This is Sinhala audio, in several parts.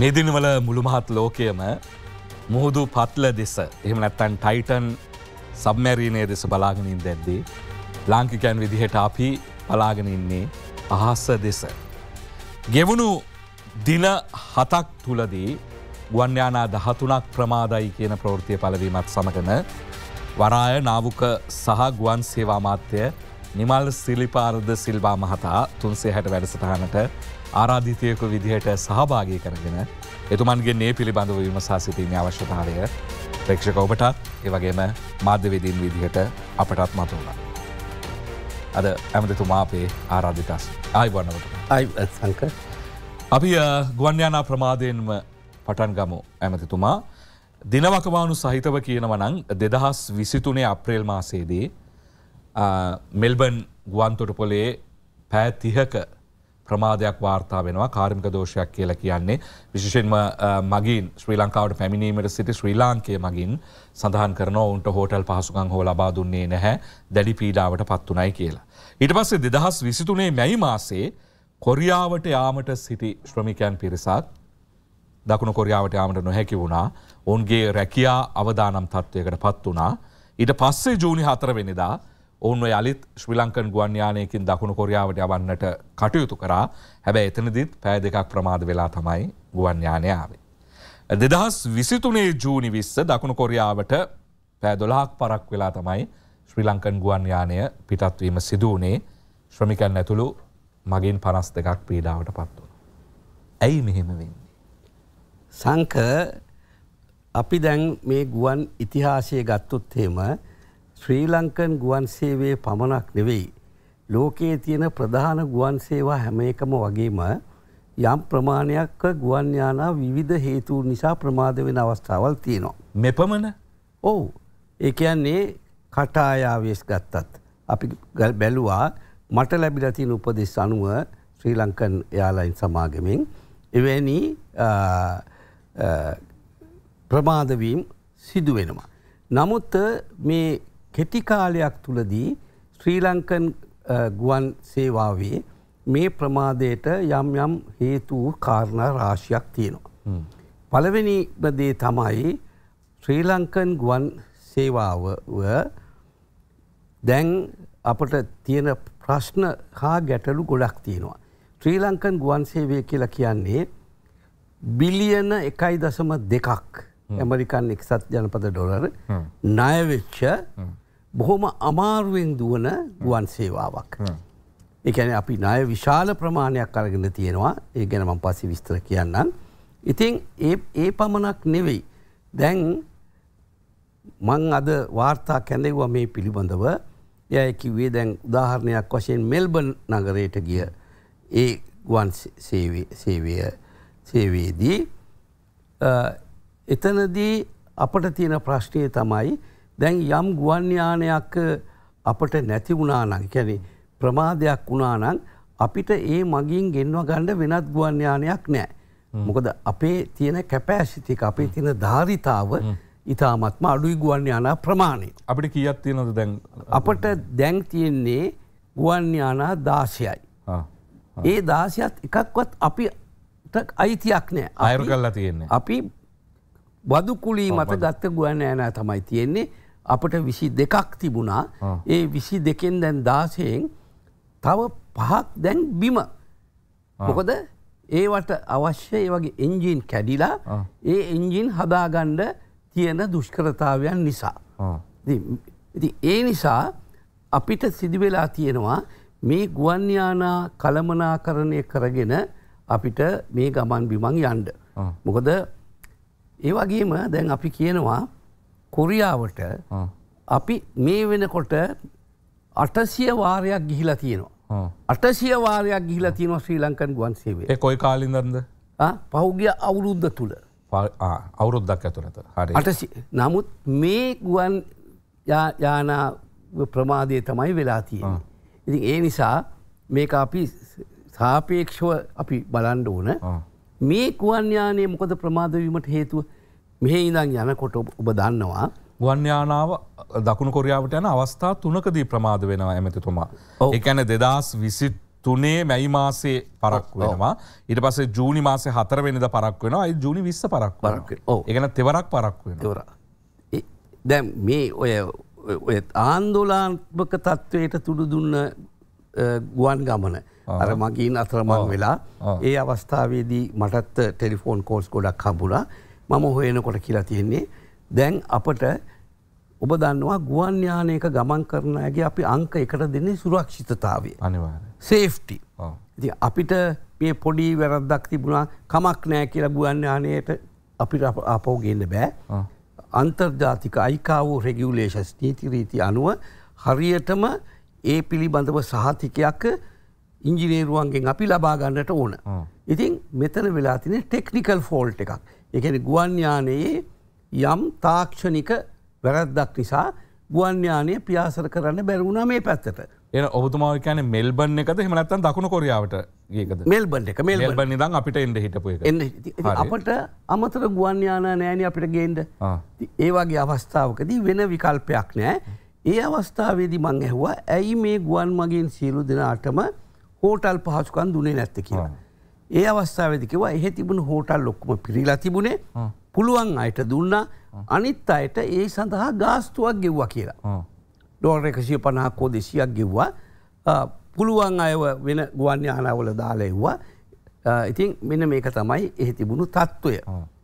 මේදිනවල මුළුමහත් ලෝකයම මුහුදු පත්ල දෙස එහම නැත්තන් ටයිටන් සබමැරීණය දෙස බලාගෙනින් දැද්දී. ලාංකිකැන් විදිහට අපි පලාගෙනඉන්නේ අහස්ස දෙස. ගෙවුණු දින හතක් තුළදී ගුවන්්‍යානා දහතුනක් ප්‍රමාදයි කියන ප්‍රවෘතිය පලවීමත් සමටන වරාය නාවක සහ ගුවන් සේවාමාත්‍යය නිමල් සිලිපාර්ද සිල්වා මහතා තුන්සේ හැට වැඩසටහනට ආරාධිතයකු විදිහට සහභාගී කරගෙන එතුමන්ගේ ඒ පිළිබඳව විමසා සිතීම අවශ්‍යතාවය ප්‍රේක්ෂක ඔබටත් ඒවගේම මාධ්‍යවිදීන් විදිහට අපටත් මතුවලා. අද ඇමතිතුමා අපේ ආරාධිකස් ආයිබන්නවට අයි සංක. අපි ගුවන්්‍යානා ප්‍රමාදයෙන්ම පටන් ගමු ඇමතිතුමා. දිනවකවානු සහිතව කියනවනං දෙදහස් විසිතුනේ අප්‍රේල් මාසේදී මෙල්බන් ගුවන්තොට පොලේ පෑතිහක ප්‍රමාදයක් වාර්තා වෙනවා කාර්මික දෝෂයක් කියලා කියන්නේ විශේෂෙන්ම මගින් ශ්‍රී ලංකාවට පැමිණීමට සිටි ශ්‍රී ලාංකය මගින් සඳහන් කරන ඔවුන්ට හෝටල් පහසුකං හෝ ලබා දුන්නේ නැහැ දැඩි පීඩාවට පත්වනයි කියලා. ඊට පස්සේ දෙදහස් විසිතුනේ මැයි මාසේ කොරියාවට යාමට සිටි ශ්‍රමිකයන් පිරිසක් දකුණු කොරියාවට යාමට නොහැකි වුණා ඔවුන්ගේ රැකියා අවදානම් තත්ත්වයකට පත් වනා ඊට පස්සේ ජූනි හතර වෙනිදා ඔවුන්ව යළිත් ශ්‍රී ලංකන් ගුවන් යානයකින් දකුණු කොරියාවට යවන්නට කටයුතු කරා හැබැ එතනදිත් පෑ දෙකක් ප්‍රමාද වෙලා තමයි ගුවන් යානය ආවේ. දෙදහස් විසිතුනේ ජූනි විස්ස දකුණු කොරියාවට පෑදොලාක් පරක් වෙලා තමයි ශ්‍රී ලංකන් ගුවන් යානය පිටත්වීම සිදුවනේ ශ්‍රමිකන් ඇතුළු මගින් පනස් දෙකක් පීඩාවට පත්ව. ඇයි මෙහෙම වෙන්නේ. සංක අපි දැන් මේ ගුවන් ඉතිහාසය ගත්තුත් හෙම ශ්‍රී ලංකන් ගුවන් සේවේ පමණක් නෙවෙයි. ලෝකයේ තියෙන ප්‍රධාන ගුවන් සේවා හැම එකම වගේම යම් ප්‍රමාණයක් ගුවන් යානා විවිධ හේතු නිසා ප්‍රමාද වෙන අවස්ථාවල් තියෙනවා. මෙපමණ ඔවු ඒ කියන්නේ කටායාවේශ ගත්තත්. අපි බැලුවා මට ලැබිලා තියෙන උපදෙස් අනුව ශ්‍රී ලංකන් එයාලයින් සමාගමෙන් එවැනි ප්‍රමාදවීම් සිදුවෙනවා. නමුත් මේ කෙටිකාලයක් තුළදී ශ්‍රී ලංකන් ගුවන් සේවාවේ මේ ප්‍රමාදයට යම් යම් හේතු කාරණ රාශියක් තියෙනවා. පළවෙනිදේ තමයි ශ්‍රී ලංකන් ගුවන් සේවාව දැන් අපට තියෙන ප්‍රශ්න හා ගැටලු ගොඩක් තියෙනවා. ශ්‍රී ලංකන් ගුවන් සේවය කියලා කියන්නේ බිලියන එකයි දසම දෙකක් ඇමරිකන් එක්සත් ජනපද ඩොලර් ණයවෙච්ච බොහොම අමාරුවෙන් දුවන ගුවන් සේවාවක්. එකන අපි ණය විශාල ප්‍රමාණයක් අරගෙන තියෙනවා ඒ ගැන මම පස්සේ විස්තර කියන්නම්. ඉතින් ඒ පමණක් නෙවෙයි. දැන් මං අද වාර්තා කැඳෙව්වා මේ පිළිබඳව යය කිව්වේ දැන් උදාහරණයක් වශයෙන් මෙල්බන් නගරයට ගිය ඒ ගුවන් සේවය සේවේදී එතනදී අපට තියෙන ප්‍රශ්නය තමයි දැන් යම් ගුවන් යානයක් අපට නැති වුණානං කැනෙ ප්‍රමාදයක් වුණානං අපිට ඒ මගින් ගෙන්ව ගණ්ඩ වෙනත් ගුවන් යානයක් නෑ. මොකද අපේ තියෙන කැපෑසිතික අපේ තියෙන ධාරිතාව ඉතාමත්ම අඩුයි ගුවන් යානා ප්‍රමාණය. අපිට කියත් තියෙනද දැන්. අපට දැන් තියෙන්නේ ගුවන් යානා දාශයයි. ඒ දාශයත් එකක්වත් අපි අයිතියක් නෑ අයර කල්ලා තියෙන්නේ. අපි බදුකුලී මත ගත්ත ගුවන් ෑනෑ තමයි තියෙන්නේ අපට විසි දෙකක් තිබුණා ඒ විසි දෙකෙන් දැන් දාසයෙන් තව පහක් දැන් බිම මොකද ඒවට අවශ්‍ය ඒ වගේ එන්ජීන් කැඩිලා ඒ එන්ජින් හදාගණ්ඩ තියෙන දුෂ්කරතාවයන් නිසා ඉති ඒ නිසා අපිට සිදිවෙලා තියෙනවා මේ ගුවන්්‍යානා කළමනාකරණය කරගෙන අපිට මේ ගමන් බිමං යන්ඩ මොකද ඒ වගේම දැන් අපි කියනවා කොරියාවට අපි මේ වෙනකොට අටසිය වාරයක් ගිහිලා තියෙනවා. අටසිය වාරයක් ගිහිලා තියෙනවා ශ්‍රී ලංකන් ගුවන් සේවේ කොයි කාලින්දරද පහුගිය අවුරුද්ධ තුළ අවුරුද්දක් ඇතුනත හරි නමුත් මේ ගුවන් යාන ප්‍රමාදය තමයි වෙලා තියෙන. ඉති ඒ නිසා මේක අපි සාපේක්ෂව අපි බලන්ඩ ඕන මේ ගුවන්යානය මොකද ප්‍රමාදවීමට හේතුව මෙහ ඉඳන් යනකොට ඔබ දන්නවා. ගුවන්්‍යානාව දකුණු කොරියාවට යන අවස්ථා තුනකදී ප්‍රමාද වෙනවා ඇමතිතුමා. එකැන දෙදස් විසිට තුනේ මැයි මාසේ පරක් වෙනවා ඉට පස ජූනි මාසේ හතර වෙනිද පරක් වෙනවා අයි ජුනි විස්ස පරක් පරක් එකන තෙවරක් පරක් වෙන තවර. දැ මේ ඔය ආන්දෝලාන්භක තත්ත්වයට තුළු දුන්න ගුවන් ගමන. අර මගේන් අතරමං වෙලා ඒ අවස්ථාවේදී මටත් ටෙලිෆෝන් කෝල්ස් ගොඩක් හබුලා මම හොයනකොට කියලා තියෙන්නේ දැන් අපට ඔබ දන්නවා ගුවන් යානයක ගමන් කරනයගේ අපි අංක එකට දෙන්නේ සුරක්ෂිතතාවය සේෆ්ටි ඉති අපිට මේ පොඩි වැරද්දක් තිබුණා කමක් නෑ කියලා ගුවන් යානයට අපි අපෝ ගන්න බෑ අන්තර්ජාතික අයිකාවූ රෙගියුලේෂස් නීතිරීති අනුව හරියටම ඒ පිළිබඳව සහතිකයක් ඉංජිනේරුවන්ගෙන් අපි ලබාගන්නට ඕන. ඉතින් මෙතන වෙලා තින ටෙක්නිකල් ෆෝල්ට් එකක් එකන ගුවන් යානයේ යම් තාක්ෂණික වැරද්දක් නිසා ගුවන්්‍යානය පියාසර කරන්න බැරවුණ මේ පැත්තට එ ඔබතුමාකන මෙල්බන් එකද හමනත්තන් දකුණ කොරියාවට ඒකද මෙල්බන් එක මෙල්බන් නිදන් අපිට එඩ හිටපු අපට අමතර ගුවන්්‍යාන නෑන අපිට ගේන්ඩ ඒවාගේ අවස්ථාවකදී වෙන විකල්පයක් නෑ ඒ අවස්ථාවේදි මං ඇහවා ඇයි මේ ගුවන් මගින් සියලු දෙනාටම හෝටල් පහසුකන් දුනේ නැත්ත කියලා. ඒ අවස්ථාවදකිව එහ තිබුණ හෝටල් ලොක්කම පිරිලා තිබුණේ පුළුවන් අයට දුන්නා අනිත් අයට ඒ සඳහා ගාස්තුවක් ගෙව්වා කියලා. ඩෝල් එකසිය පණහක්කෝ දෙසියක් ගෙව්වා පුළුවන් අය වෙන ගුවන්්‍ය අනාවල දාලයව්වා ඉතින් මෙන මේක තමයි එහි තිබුණු තත්ත්වය.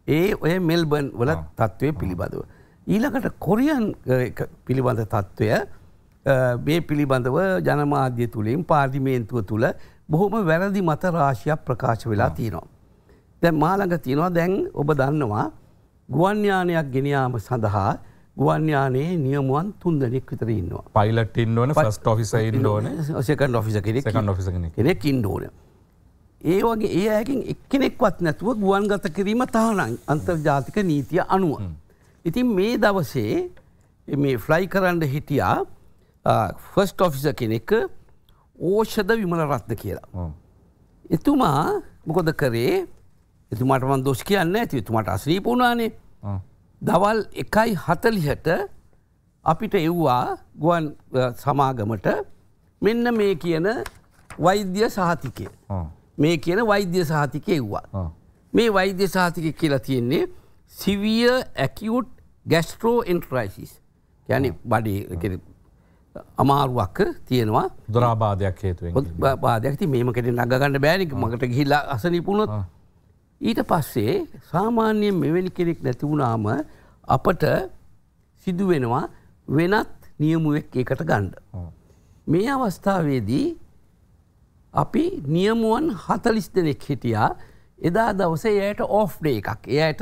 ඒ ඔය මෙල්බන් වල තත්ත්වය පිළිබඳව. ඊළකට කොරියන් පිළිබඳ තත්ත්වය මේ පිළිබඳව ජනමාධ්‍ය තුළින් පාර්ධිමේන්තුව තුළ බොහොම වැරදි මත රාශියක් ප්‍රකාශ වෙලා තියෙනවා. දැන් මාළඟ තියෙනවා දැන් ඔබ දන්නවා ගුවන්්‍යානයක් ගෙනයාම සඳහා ගුවන්්‍යානයේ නියමුවන් තුන්දනෙක් විතර ඉන්නවා. පයිලට් ඉන්නවන ෆස්ට ඔෆිස ඉන්නඕන සකන් ඔෆිස කෙනෙක් කෙනෙක් ඉන්නඕන. ඒ වගේ ඒ ඇකින් එක්කෙනෙක්වත් නැතුව ගුවන් ගත කිරීම තහනං අන්තර්ජාතික නීතිය අනුව. ඉතින් මේ දවසේ මේ ෆ්ලයි කරන්න හිටියා ෆස්ට ඔෆිස කෙනෙක් ඕෂධ විමල රත්න කියලා. එතුමා මොකොද කරේ එතුමාට මන් දොස් කියන්න ඇති එතුමාට අස්්‍රීපුුණානේ දවල් එකයි හතලිහට අපිට එව්වා ගුවන් සමාගමට මෙන්න මේ කියන වෛද්‍ය සහතිකය. මේ කියන වෛද්‍ය සහතිකය එව්වා. මේ වෛද්‍ය සහතික කියලා තියෙන්නේ සිවිය ඇකියුට් ගැස්ට්‍රෝ එන්ට්‍රයිසිස් යැනි බඩි අමාරුවක් තියෙනවා දුරාබාධයක් හේතුවෙන් බාධයක්ති මේම කෙට නගගන්න බෑනික මඟට ගිහිල්ල අසනිපුුණොත් ඊට පස්සේ සාමාන්‍යයෙන් මෙවැනි කෙනෙක් නැතිවුණාම අපට සිදුවෙනවා වෙනත් නියමුවෙක් එකට ගණ්ඩ. මේ අවස්ථාවේදී අපි නියමුවන් හතලිස් දෙනෙක් හිටියා එදා දවසේ එයට ඕෆ්ඩේ එකක් එයට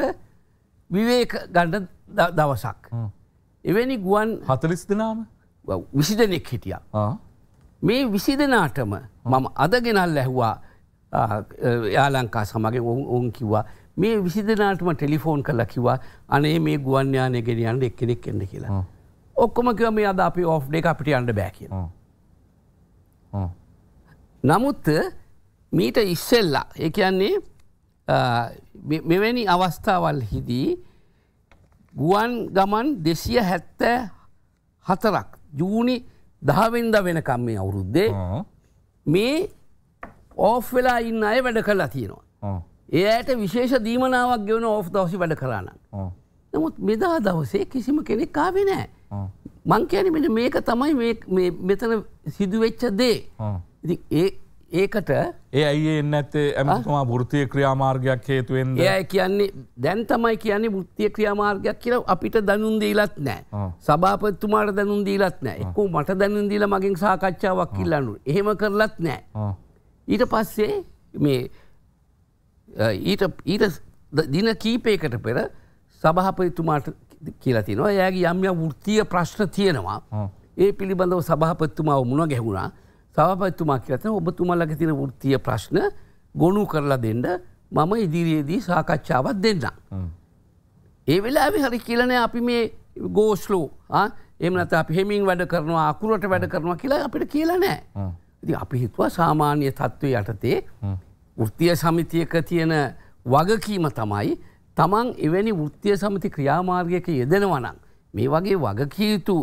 විවේක ගණ්ඩ දවසක්. එවැනි ගුවන් හතලිස් දෙනාම විසි දෙනෙක් හිටිය මේ විසි දෙනාටම මම අදගෙනල් ඇහවා යාලංකා සමගින් ඔවුන් කිව්වා මේ විසි දෙනාටම ටෙලිෆෝන් කලා කිවා අනේ මේ ගුවන්්‍යානය ගෙනියන්න එක්කෙනෙක් එන්න කියලා ඔක්කොම කිව මේ අද අපි ඔෆ් ඩෙක අපිට අන්ඩ බැක නමුත් මීට ඉස්සෙල්ලා ඒ කියන්නේ මෙවැනි අවස්ථාවල් හිදී ගුවන් ගමන් දෙසිය හැත්ත හතරක් ජූනි දහවෙන්ද වෙනකම් මේ අවුරුද්දේ මේ ඕෆ් වෙලා ඉන්න අය වැඩ කරලා තියෙනවා. ඒ අයට විශේෂ දීමනාවක් ගෙවන ඕෆ් දවසි වැඩ කරන්න. නමුත් මෙදා දවසේ කිසිම කෙනෙක් කාවේ නෑ. මංකයන මෙට මේක තමයි මෙතන සිදුවෙච්ච දේ. ඉති ඒ ඒකට ඒ ඇයි එන්න ඇත්තේ ඇමතුමා ෘතිය ක්‍රියාමාර්ගයක් හේතුවෙන් ඒය කියන්නේ දැන් තමයි කියන්නේ ෘත්තිය ක්‍රියාමාර්ගයක් කියල අපිට දනුන් දීලත් නෑ සභාපත්තුමාට දැනුන් දීලත් නෑ එක්කු මට දැනුන් දීල මගින් සාකච්ඡාවක් කිල්ලන්නු එහෙම කරලත් නෑ ඊට පස්සේ මේ ඊට ඊට දින කීපයකට පෙර සභහපතුමාට කියලා තිනවා යගේ යම්ය ෘතිය ප්‍රශ්න තියෙනවා ඒ පිළිබඳව සභහපත්තුමාව මුණ ගැහුණා සභාපත්තුමා කියලන ඔබතුමල්ලක තින ෘත්තිය ප්‍රශ්න ගොුණු කරලා දෙන්න මම ඉදිරියේදී සාකච්ඡාවත් දෙන්න. ඒ වෙලා ඇවි හරි කියලන අපි මේ ගෝස්ලෝ එමනත අපි හෙමින් වැඩ කරනවා අකුරට වැඩ කරනවා කියලා අපිට කියලා නෑ. ති අපි හිතුවා සාමාන්‍ය තත්ත්වය යටතේ ෘත්තිය සමිතියක තියෙන වගකීම තමයි තමන් එවැනි ෘත්තිය සමති ක්‍රියාමාර්ගයක යෙදෙනවනම්. මේ වගේ වගකීතු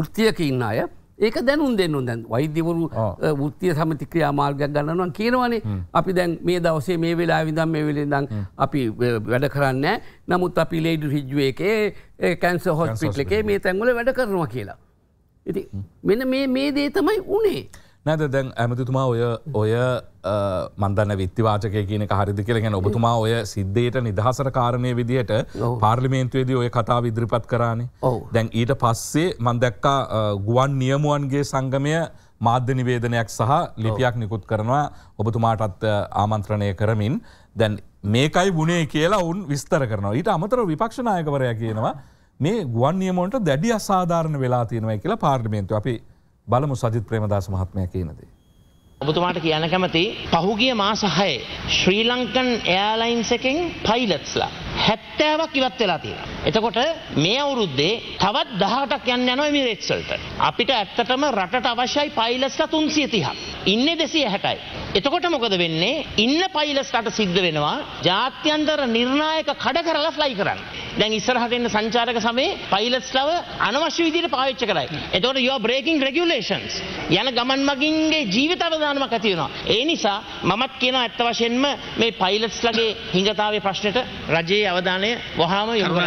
ෘත්තියක ඉන්න අය ඒක දැනුන් දෙන්නු දැන් වෛද්‍යවරු ෘත්තිය සමති ක්‍රියා මාර්ගයක් ගන්නනවා කියනවනේ අපි දැන් මේ දවසේ මේ වෙලා විදම් මේ වෙලේ දං අපි වැඩ කරන්න නමුත් අපි ලේඩු රිජ්ුව එකේ කැන්ස හොස්පිටල එකේ මේ තැන්වල වැඩ කරනවා කියලා. ඉති මෙන මේ දේ තමයි උනේ. නැද දැන් ඇමතිතුමා ඔය ඔය මන්දන්න විත්තිවාචකය කියන හරිදි කියලගෙන ඔබතුමා ඔය සිද්ධයට නිදහසර කාරණය විදිහයට පාර්ලිමේන්තුවේදී ඔය කතා විදිරිපත් කරන්නේ දැන් ඊට පස්සේ මන්දැක්කා ගුවන් නියමුවන්ගේ සංගමය මාධ්‍ය නිවේදනයක් සහ ලිපියක් නිකුත් කරනවා ඔබතුමාටත් ආමන්ත්‍රණය කරමින් දැන් මේකයි වුණේ කියලා උන් විස්තර කරනවා ඊට අමතර විපක්ෂනායකවරය කියනවා මේ ගුවන් නියමෝන්ට දැඩි අසාධාරණ වෙලා තියෙනවයි කියලා පාර්ලිමේන්තු අපි බලමු සජිත් ප්‍රේමදාස මහත්මය කියනදේ. ඔබතුමාට කියන කැමති පහුගිය මාස 6 ශ්‍රී ලංකන් එයාර්ලයින්ස් එකෙන් පයිලට්ස්ලා 70ක් ඉවත් වෙලා තියෙනවා. එතකොට මේ අවුරුද්දේ තවත් 18ක් යන්න යනවා එමිරේට්ස් වලට. අපිට ඇත්තටම රටට අවශ්‍යයි පයිලට්ස්ලා 330ක්. ඉන්නේ 260යි. එතකොට මොකද වෙන්නේ? ඉන්න පයිලට්ස්ලාට සිද්ධ වෙනවා ජාත්‍යන්තර නිර්ණායක කඩ කරලා ෆ්ලයි කරන්න. දැන් ඉස්සරහට එන්න සංචාරක සමයේ පයිලට්ස්ලාව අනවශ්‍ය විදිහට පාවිච්චි කරයි. එතකොට you are breaking regulations. යන ගමන් මගින්ගේ ජීවිත අවදාන අවදානමක් ඇති වෙනවා. ඒ නිසා මමත් කියනවා ඇත්ත වශයෙන්ම මේ පයිලට්ස්ලගේ හිඟතාවේ ප්‍රශ්නෙට රජයේ අවධානය වහාම යොමු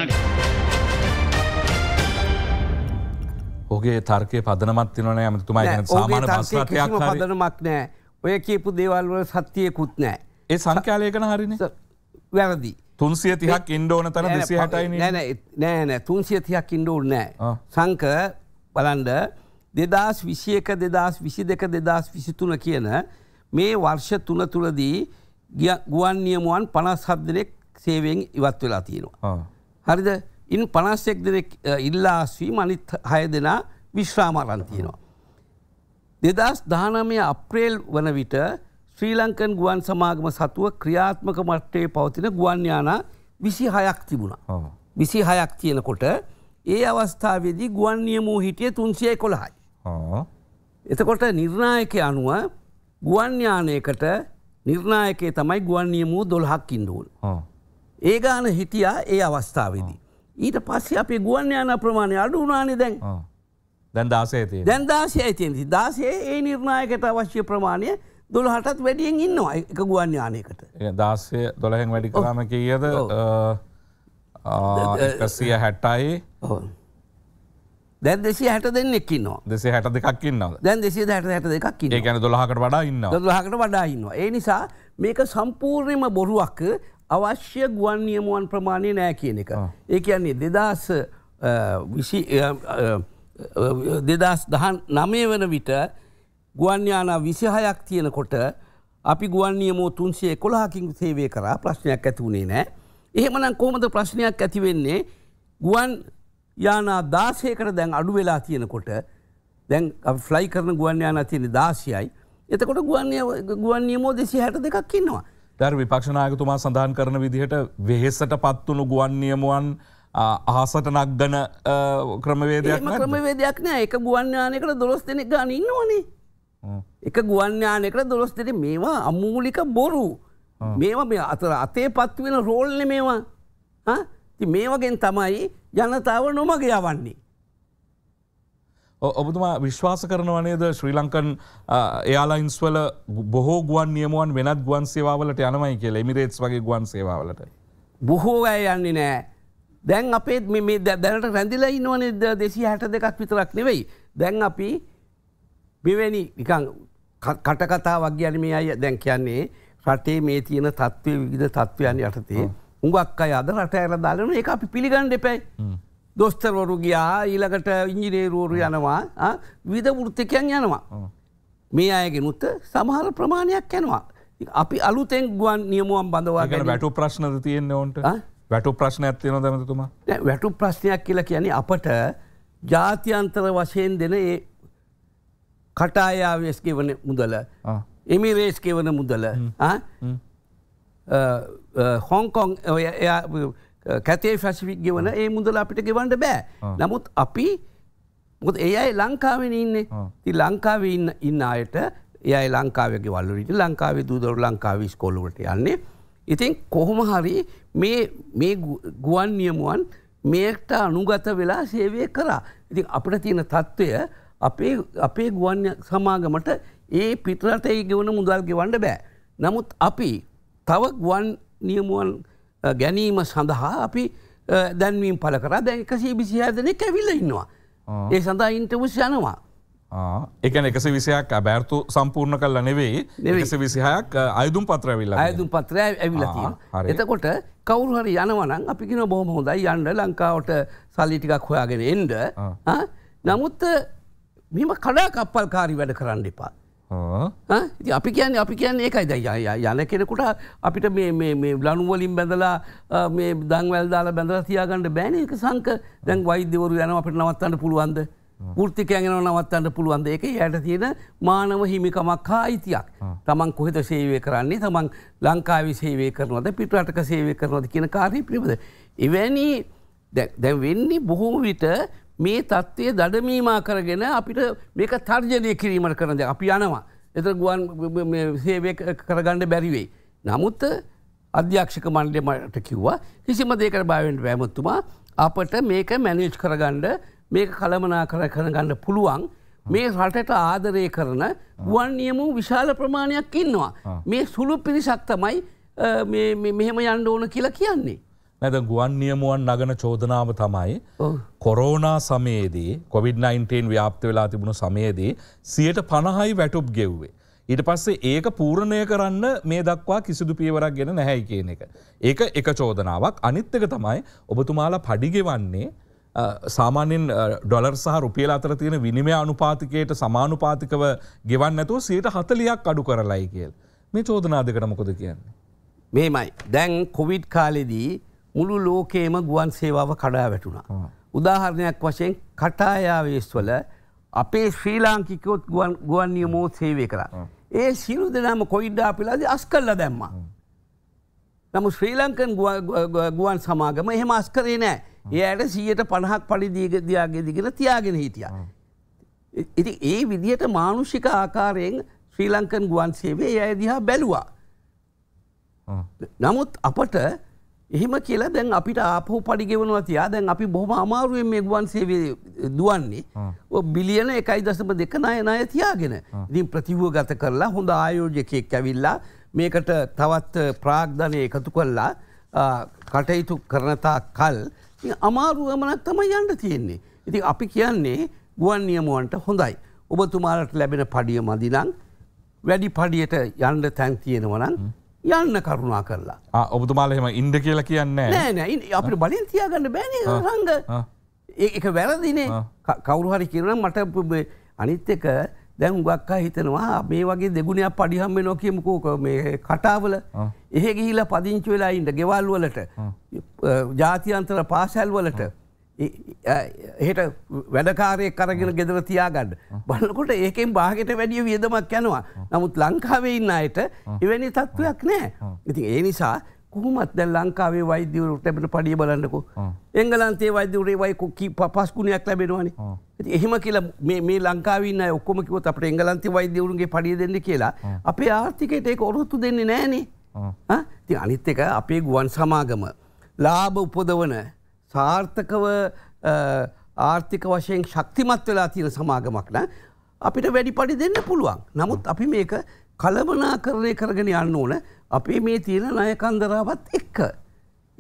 ඔගේ තර්කය පදනමත් තිනන ඇමතුමයි සාමාන පස්රටයක් පදනමක් නෑ ඔය කියපු දේවල්වල සත්‍යයකුත් නෑ. ඒ සංකාලයකන හරින වැරදි. තුන්සිය තිහක් ඉන්ඩෝන තන දෙසි හටයි නෑ නෑ තුන්සිය තියක් ඉන්ඩෝල් නෑ සංක බලන්ඩ දෙදස් විසියක දෙදස් විසි දෙක දෙදස් විසිතුන කියන මේ වර්ෂ තුන තුළදී ගුවන් නියමුවන් පනස් හදදනෙක් සේවෙන් ඉවත් වෙලා තියෙනවා. හරිද ඉන් පනස්සෙක් දෙනෙක් ඉල්ලාස්වී මනිත් හය දෙනා විශ්‍රාමරන් තියෙනවා. දෙදස් දානමය අප්‍රේල් වන විට ශ්‍රී ලංකන් ගුවන් සමාගම සතුව ක්‍රියාත්මක මට්ටේ පවතින ගුවන්යානා විසි හයක් තිබුණා. විසි හයක් තියෙනකොට ඒ අවස්ථාවේදී ගුවන් නියමූ හිටිය තුන්සිය කොළහයි. එතකොට නිර්ණායක අනුව ගුවන්්‍යානයකට නිර්ණායකේ තමයි ගුවන් නියමූ දොල්හක් ඉන්දූල්. ඒ ගාන හිටියා ඒ අවස්ථාවේදී. ඊට පස්සේ අපේ ගුවන්්‍යාන ප්‍රමාණය අඩු උනානි දැන් දැන් දාසේ දැන් දාසය ඇතියෙනති දාසේ ඒ නිර්ණායකට අවශ්‍ය ප්‍රමාණය දොළහටත් වැඩියෙන් ඉන්නවා එක ගුවන්්‍යානයකට දාසය දොළහෙන් වැඩි කරම කියද සිය හැට්ටයි දැන් දෙසි හැට දෙන්නෙක් න්නවා දෙසේ හැට දෙකක් න්නවා දැන් දෙසේ හැට හැට දෙකක් ගැන දොහකට වඩා ඉන්න දොහකට වඩා ඉන්නවා. ඒ නිසා මේක සම්පූර්ණයම බොරුවක් අවශ්‍ය ගුවන් නියමුවන් ප්‍රමාණය නෑ කියන එක. ඒ කියන්නේ දෙදස් විසි දෙදස් දහන් නමය වන විට ගුවන්්‍යානා විසිහයක් තියෙනකොට අපි ගුවන්නියමෝ තුන්සේ කොළහකින් සේවය කරා ප්‍රශ්නයක් ඇතිවුණේ නෑ. එහෙමනම් කෝමද ප්‍රශ්නයක් ඇතිවෙන්නේ ගුවන් යානා දාසයකට දැන් අඩු වෙලා තියෙනකොට දැන් ෆ්ලයි කරන ගුවන් යානා තියෙන දාසියයි. එතකොට ගුවන් නියමෝ දෙසි හැට දෙකක් ඉන්නවා. දැර විපක්ෂනායකතුමා සඳහන් කරන විදිහට වෙහෙස්සට පත්වුණු ගුවන් නියමුවන් අහසට නක්ගන ක්‍රමවේදයක් ක්‍රමවේදයක් නෑ එක ගුවන්්‍යානකට දොස් දෙනෙ ගන ඉන්නවනේ. එක ගුවන්්‍යානකට දොස් දෙන මේවා අමූලික බොරු. මේවා මේ අතර අතේ පත්වෙන රෝල්න මේවා. මේ වගෙන් තමයි ජනතාව නොමග යවන්නේ. ඔබතුමා විශ්වාස කරනවනේද ශ්‍රී ලංකන් එයාලයින්ස් වල බොහෝ ගුවන් නියමුවන් වෙනත් ගුවන් සේවාවලට යනමයි කියල එමිරේට්ස් වගේ ගුවන් සේවාවලට. බොහෝ අය යන්නේ නෑ. දැන් අපේ මේ දැනට රැඳිලා ඉන්නවන දෙසි හැට දෙකක් විතරක් නෙවෙයි. දැන් අපි මෙවැනි කටකතා වගේ අන මේ අය දැන් කියන්නේ රටේ මේ තියෙන තත්ත්වය විධ තත්ත්වයන් යටතේ. උඟක් අය අද රට ඇර දාලන ඒ අපි පිළිගන්න එපැයි. දොස්තරවරු ගියා ඊළඟට ඉංජිනේරුවරු යනවා විධ වෘත්තිකයන් යනවා. මේ අයගෙන උත්ත සමහර ප්‍රමාණයක් යනවා. අපි අලුතෙන් ගුවන් නියමුවම් බඳවාගෙන වැටු ප්‍රශ්නද තියෙන් ඔවන්ට වැටු ප්‍රශ්න ඇත්තින දැමතුමා වැටු ප්‍රශ්නයක් කියලා කියන්නේ අපට ජාතියන්තර වශයෙන් දෙන ඒ කටායාවස්ගේ වන මුදල එමිරේස්ගේ වන මුදල හොංකොන් ඔය කැතේ ෆැසිික් ගෙවන ඒ මුදල අපිට ගෙවන්ට බෑ. නමුත් අපි මුත් ඒ අයි ලංකාවෙන ඉන්නේ ති ලංකාව ඉන්න ඉන්න අයට ඒයි ලංකාවගේ වල්ලට ලංකාවේ දූදරු ලංකාවී ස්කොලුවට යන්නේ. ඉතින් කොහොම හරි මේ ගුවන් නියමුවන් මේට අනුගත වෙලා සේවය කරා. ඉතින් අපට තියෙන තත්ත්වය අපේ අපේ ගුවන් සමාගමට ඒ පිටරටයි ගෙවන මුදල් ගෙවන්ඩ බෑ. නමුත් අපි තව ගුවන් නියමුවන් ගැනීම සඳහා අපි දැන්වීම් පල කර දැ එකසේ විසිහදනෙ කැවිල්ල ඉන්නවා. ඒ සඳහා ඉන්ටවස් යනවා. එකන එකස විසියක් අබෑර්තු සම්පූර්ණ කල්ල නෙවෙයි නිස විසිහයක් අයුම් පත්‍රවිල්ල අයුම් පත්‍රය ඇවිල එතකොට කවුරු හරි යනවනම් අපිකින බොහම හොඳයි යන්න ලංකාවට සල්ලිටිකක් හොයාගෙන එන්ඩ නමුත් මෙම කඩා කප්පල් කාරි වැඩ කරන්න එපා. අපි කියන්න අපි කියන්න ඒකයි දැයි යන කෙනෙකුට අපිට බ්ලනුවලින් බැඳලා මේ දංවැල් දාලා බැඳලා තියාගන්නට බෑන එක සංක දැන් වෛද්‍යවරු යන අපට නවත්තන්න පුළුවන්ද ෘතිකයගෙන නවත්තන්න පුළුවන්ද එක යට තියෙන මානව හිමිකමක් ආයිතියක් තමන් කොහෙත සේවය කරන්නේ තමන් ලංකාවි සේවය කරනවද පිටරටක සේවය කරනවද කියන කාරී පිළිබඳ. එවැනි දැ වෙන්නේ බොහෝ විට මේ තත්ත්වය දඩමීමා කරගෙන අපිට මේක තර්ජනය කිරීමට කරනද අපි යනවා. එතර ගුවන් සේවය කරගණ්ඩ බැරිවෙයි. නමුත් අධ්‍යක්ෂක මණ්ඩය මට කිව්වා කිසිම දෙකට භාවෙන්ට වැෑමත්තුමා අපට මේක මැනේජ් කරගණ්ඩ මේක කළමනා කර කරගන්න පුළුවන්. මේ රටට ආදරය කරන ගුවන් නියමු විශාල ප්‍රමාණයක් ඉන්නවා. මේ සුළු පිරිසක් තමයි මෙහෙම යන්ඩ ඕන කියලා කියන්නේ. නැද ගුවන් නියමුවන් නගන චෝදනාව තමයි කොරෝනා සමයේදී කොවිD-19 ව්‍යාප්ත වෙලා තිබුණු සමයේදී සියට පණහයි වැටුප් ගෙව්වේ. ඊට පස්සේ ඒක පූර්ණය කරන්න මේ දක්වා කිසිදු පියවරක් ගෙන නැහැයි කියන එක. ඒක එක චෝදනාවක් අනිත් එක තමයි ඔබතුමාලා පඩිගෙවන්නේ සාමාන්‍යෙන් ඩොලර් සහ රුපියල අතර තියෙන විනිමය අනුපාතිකයට සමානුපාතිකව ගෙවන් නැතුව සියට හතලියක් අඩු කරලයි කියල්. මේ චෝදනා දෙකට මොකොද කියන්නේ. මේමයි දැන් කොවිඩ් කාලෙදී මුළු ලෝකේම ගුවන් සේවාව කඩා වැටුණා. උදාහරණයක් වශයෙන් කටායාවේස්වල අපේ ශ්‍රී ලාංකිකයොත් ගුවන් නියමෝ සේවය කරා. ඒ සිරු දෙනම කොයිඩ්ඩා පිලාද අස් කල්ල දැම්ම. නමු ශ්‍රී ලංකන් ගුවන් සමාගම එහෙම අස්කරේ නෑ ඒයට සියයට පණහක් පලි දීගදයාගේ දිගෙන තියාගෙන හිටිය. ඉති ඒ විදිහට මානුෂික ආකාරයෙන් ශ්‍රී ලංකන් ගුවන් සේවේ ඇය දිහා බැලවා. නමුත් අපට එහෙම කියලා දැන් අපිට ආපහු පඩිගෙවනවා තියා දැන් අපි බොහොම අමාරුවෙන් මේ ගුවන් සේවය දුවන්නේ. බිලියන 1.2 ණය ණය තියාගෙන. ඉතින් ප්‍රතිව්‍යුහ ගත කරලා හොඳ ආයෝජකයෙක් ඇවිල්ලා මේකට තවත් ප්‍රාග්ධනය එකතු කරලා කටයුතු කරන තාක් කල් අමාරු ගමනක් තමයි යන්න තියෙන්නේ. ඉතින් අපි කියන්නේ ගුවන් නියමුවන්ට හොඳයි. ඔබතුමාලට ලැබෙන පඩිය මදි නම් වැඩි පඩියට යන්න තැන් තියෙනවා නම් යන්න කරුණා කරලා ඔබතුමාලහෙම ඉන්ඩ කියලා කියන්න නෑන අපි බලින් තියාගන්න බැන රංග ඒක වැරදිනේ කවරුහරි කියරන මට අනිත්්‍යක දැන් ගක්කා හිතනවා මේ වගේ දෙගුණයක් පඩිහම්ම නොකමකෝක මේ කටාවල එහෙ ගිහිලා පදිංචි වෙලා ඉන්න ගෙවල් වලට ජාතියන්තර පාසැල් වලට එහට වැඩකාරය කරගෙන ගෙදර තියාගන්න. බලකොට ඒකෙන් බාගට වැඩිය වියදමක් යනවා. නමුත් ලංකාවේ ඉන්න අයට එවැනි තත්ත්වයක් නෑ. ඉති ඒ නිසා කොහොමත් දැ ලංකාවේ වෛද්‍යවරු ටැබට පඩිය බලන්නකු. එංගලන්තේ වෛද්‍යවරේ වයිකොක්කි පස්කුණයක් ලැබෙනවානේ. ඇති එහෙම කියලා මේ ලංකාවන්න ඔක්කොමකිවොත් අපට එංගලන්ති වෛද්‍යවරුන්ගේ පඩිය දෙන්න කියලා. අපේ ආර්ථිකයට ඒක ඔරොත්තු දෙන්නේ නෑනේ. ති අනිත් එක අපේ ගුවන් සමාගම. ලාභ උපදවන සාර්ථකව ආර්ථික වශයෙන් ශක්තිමත් වෙලා තියෙන සමාගමක් නෑ අපිට වැඩි පඩි දෙන්න පුළුවන්. නමුත් අපි මේක කලමනාකරණය කරගෙන යන්න ඕන අපේ මේ තියෙන ණයකන්දරාවත් එක්ක.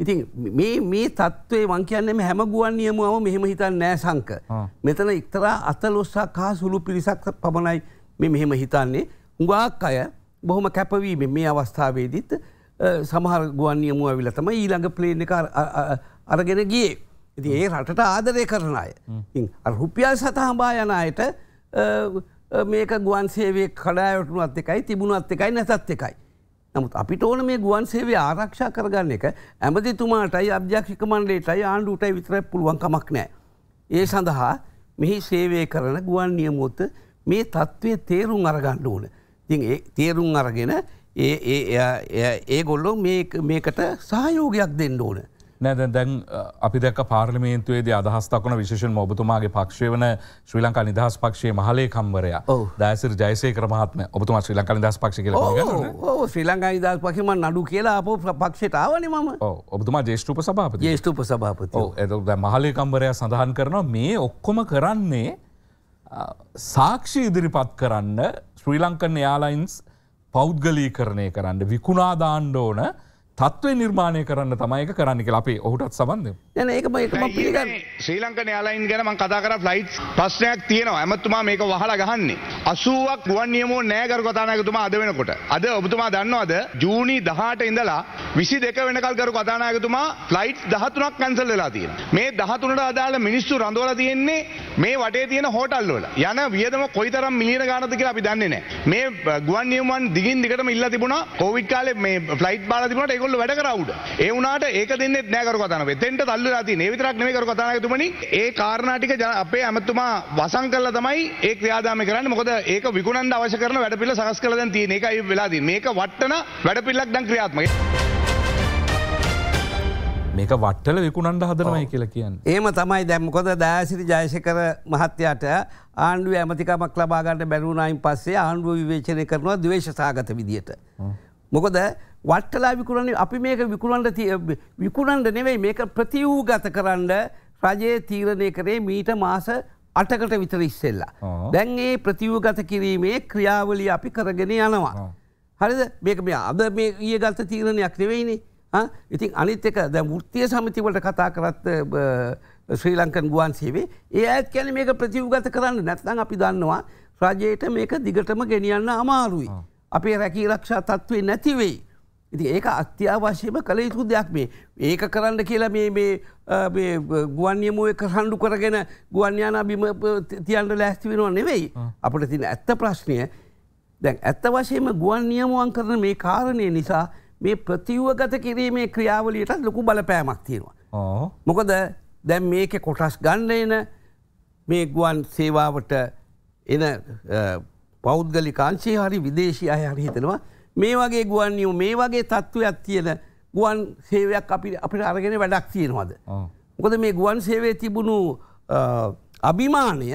ඉතින් මේ මේ තත්ත්වේ මං කියන්නේ හැම ගුවන් නියමුවම මෙහෙම හිතන්නේ නෑ සංක. මෙතන එක්තරා අතලොස්සක් හා සුළු පිරිසක් පමණයි මේ මෙහෙම හිතන්නේ. හුඟක් අය බොහොම කැපවීමෙන් මේ අවස්ථාවේදීත් සමහර ගුවන් නියමුව ඇවිල්ලා තමයි ඊළඟ ප්ලේන් එක අරගෙන ගියේ. ඇති ඒ රටට ආදරය කරන අය. රුපියල් සතහබා යන අයට මේක ගුවන් සේවේ කඩායටනුවත් එකයි තිබුණුවත් එකයි නැතත් එකයි. නමුත් අපිට ඕන මේ ගුවන් සේවේ ආරක්ෂා කරගන්න එක ඇමතිතුමාටයි අධ්‍යක්ෂික මණ්ඩේටයි ආණ්ඩුටයි විතර පුළුවන් කමක් නෑ. ඒ සඳහා මෙහි සේවය කරන ගුවන් නියමුත්ත මේ තත්ත්වය තේරුම් අරගන්න ඕන. ති තේරුම් අරගෙන ඒ ගොල්ලෝ මේකට සහයෝගයක් දෙන්න ඕන. නැද දැන් අපි දැක් පාර්ලිමේන්තුවේද අදහස්ථකන විශෂෙන් ඔබතුමාගේ පක්ෂය වන ශ්‍රී ලංකා නිදහස් පක්ෂයේ මහලේ කම්බරය දෑසිර ජයසේ කරමහත්ම ඔබතුම ශ්‍රී ලංකා නිදහස් පක්ෂ කල ශ්‍රී ලංකා නිදහස් පක්ෂම නඩු කියලා අප පක්ෂටාවන ම ඔබතුමා ජේෂ්ටප සභාප ජේෂ්ටප සභාපති එ මහලේ කම්බරය සඳහන් කරනවා මේ ඔක්කොම කරන්නේ සාක්ෂි ඉදිරිපත් කරන්න ශ්‍රී ලංකන් එයාලයින්ස් පෞද්ගලී කරණය කරන්න විකුණාදාණ්ඩ ඕන තත්ත්වය නිර්මාණය කරන්න තමයි එක කරන්න කියලා අපේ ඔහුටත් සබන්ධ යන ඒකම එකම පිළිගන්න ශ්‍රී ලංකන යාලයින් ගැන මං කතා කර ෆ්ලයිට් ප්‍රශ්නයක් තියෙනවා ඇමතුමා මේක වහලා ගහන්නේ අසුවක් ගුවන් නියමෝ නෑකර කතානායකතුමා අද වෙනකොට අද ඔබතුමා දන්නවද ජූනි 18 ඉඳලා 22 වෙනකල් කරු කතානායකතුමා ෆ්ලයිට් 13ක් කැන්සල් වෙලා තියෙනවා මේ 13ට අදාළ මිනිස්සු රඳවලා තියෙන්නේ මේ වටේ තියෙන හෝටල් වල යන වියදම කොයිතරම් මිලියන ගානක්ද කියලා අපි දන්නේ නැහැ මේ ගුවන් නියමුවන් දිගින් දිගටම ඉල්ලා තිබුණා කොවිඩ් කාලේ මේ ෆ්ලයිට් බාලා තිබුණාට ඒගොල්ලෝ ඒගොල්ල වැඩ කරවුඩ. ඒ වුණාට ඒක දෙන්නේ නැහැ කරු කතාන වෙතෙන්ට තල්ලලා තියෙන. ඒ විතරක් නෙමෙයි කරු කතානායකතුමනි. ඒ කාරණා ටික අපේ ඇමතුමා වසන් කරලා තමයි ඒ ක්‍රියාදාමය කරන්නේ. මොකද ඒක විකුණන්න අවශ්‍ය කරන වැඩ පිළිවෙල සකස් කරලා දැන් තියෙන. ඒකයි වෙලා තියෙන්නේ. මේක වට්ටන වැඩ පිළිවෙලක් දැන් ක්‍රියාත්මකයි. මේක වට්ටල විකුණන්ට හදනමයි කියල කියන්න. ඒම තමයි දැම්කොද දෑසිරි ජයශකර මහත්්‍යයට ආණ්ඩුව ඇමතිකමක් ලබාගන්නට බැරුණයින් පස්සේ ආණ්ඩුව විවේචනය කරනවා දවේශසාගත විදියට. මොකද වට්ටලා විකුණන්නේ අපි මේක විකුණන්ට විකුණන්ට නෙවෙයි මේක ප්‍රතිවූගත කරන්න රජය තීරණය කරේ මීට මාස අටකට විතර ඉස්සෙල්ලා. දැන් ඒ ප්‍රතිවූගත කිරීමේ ක්‍රියාවලි අපි කරගෙන යනවා. හරිද මේක මේ අද මේ ඒ ගත තීරණයක් නෙවෙයිනි ඉතින් අනිත් එක දැ ෘත්තිය සමිතිවලට කතා කරත් ශ්‍රී ලංකන් ගුවන් සේවේ ඒ ඇත් කැන මේක ප්‍රතිවගත කරන්න නැත්නම් අපි දන්නවා රජයට මේක දිගටම ගෙනියන්න අමාරුයි. අපේ රැකී රක්ෂා තත්ත්වේ නැතිවෙයි. ඉති ඒක අත්‍යවශ්‍යම කළ යුතු දෙයක් මේ ඒක කරන්න කියලා මේ ගුවන්යමුව කරහණ්ඩු කරගෙන ගුවන්යාන බිම තියන්ට ලෑස්ති වෙනවා නෙවෙයි අපට තින ඇත්ත ප්‍රශ්නය දැන් ඇත්ත වශයෙන්ම ගුවන් නියමුවන් කරන මේ කාරණය නිසා මේ ප්‍රතිව්වගත කිරීමේ ක්‍රියාවලියටත් ලොකු බලපෑමක් තියෙනවා මොකද දැන් මේක කොටස් ගන්න එන මේ ගුවන් සේවාවට එන පෞද්ගලි කාංශය හරි විදේශී අය හරි හිතනවා මේ වගේ ගුවන්නියෝ මේ වගේ තත්ත්වයක් තියෙන ගුවන් සේවයක් අපි අපිට අරගෙන වැඩක් තියෙනවාද. මොකද මේ ගුවන් සේවේ තිබුණු අභිමානය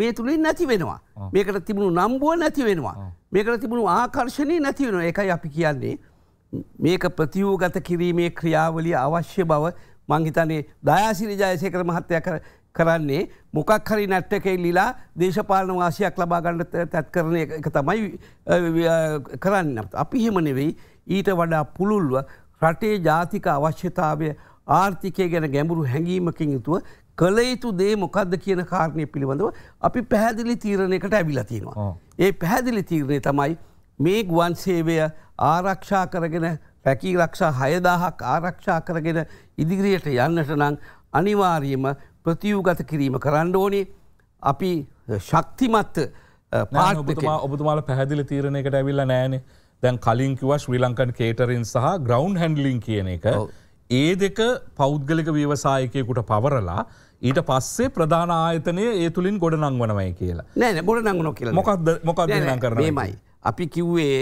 මේ තුළින් නැති වෙනවා. මේකට තිබුණු නම්බුව නැති වෙනවා. මේකට තිබුණු ආකර්ශණය නැති වෙනවා එකයි අපි කියන්නේ. මේක ප්‍රතියෝගත කිරීමේ ක්‍රියාවලිය අවශ්‍ය බව මංහිතනේ දයාසිරි ජයසය කර මහත්තයක් කර කරන්නේ මොකක් හරි නැට්ටකයි ලිලා දේශපාලන වාසියක් ලබාගන්න තැත් කරන එක තමයි කරන්න. අපි හෙමනෙවෙයි ඊට වඩා පුළුල්ව රටේ ජාතික අවශ්‍යතාවය ආර්ථිකය ගැන ගැඹුරු හැඟීමකින් යුතුව කළ යුතු දේ මොකක්ද කියන කාරණය පිළිබඳව අපි පැහැදිලි තීරණයකට ඇවිලතිනවා. ඒ පැහැදිලි තීරණය තමයි මේ ගුවන් සේවය ආරක්ෂා කරගෙන රැකී රක්ෂා හයදාහක් ආරක්ෂා කරගෙන ඉදිරියට යන්නට නං අනිවාර්යම ප්‍රතියූගත කිරීම කරන්න ඕනේ අපි ශක්තිමත් පාටතුමා ඔබතුමාල පැහදිලි තීරණයකට ඇවිල්ල නෑන දැන් කලින්කිව ශ්‍රී ලංකන් කේටරින් සහ ග්‍රවන්් හැන්ඩලින් කියන එක ඒ දෙක පෞද්ගලික ව්‍යවසායකයකුට පවරලා ඊට පස්සේ ප්‍රධාන ආයතනය ඒ තුළින් ගොඩ නංවනවයි කියලා නෑ ගොඩ නංගුණ කියලා මොකක්ද මොකක් කරන මයි අපි කිව්වේ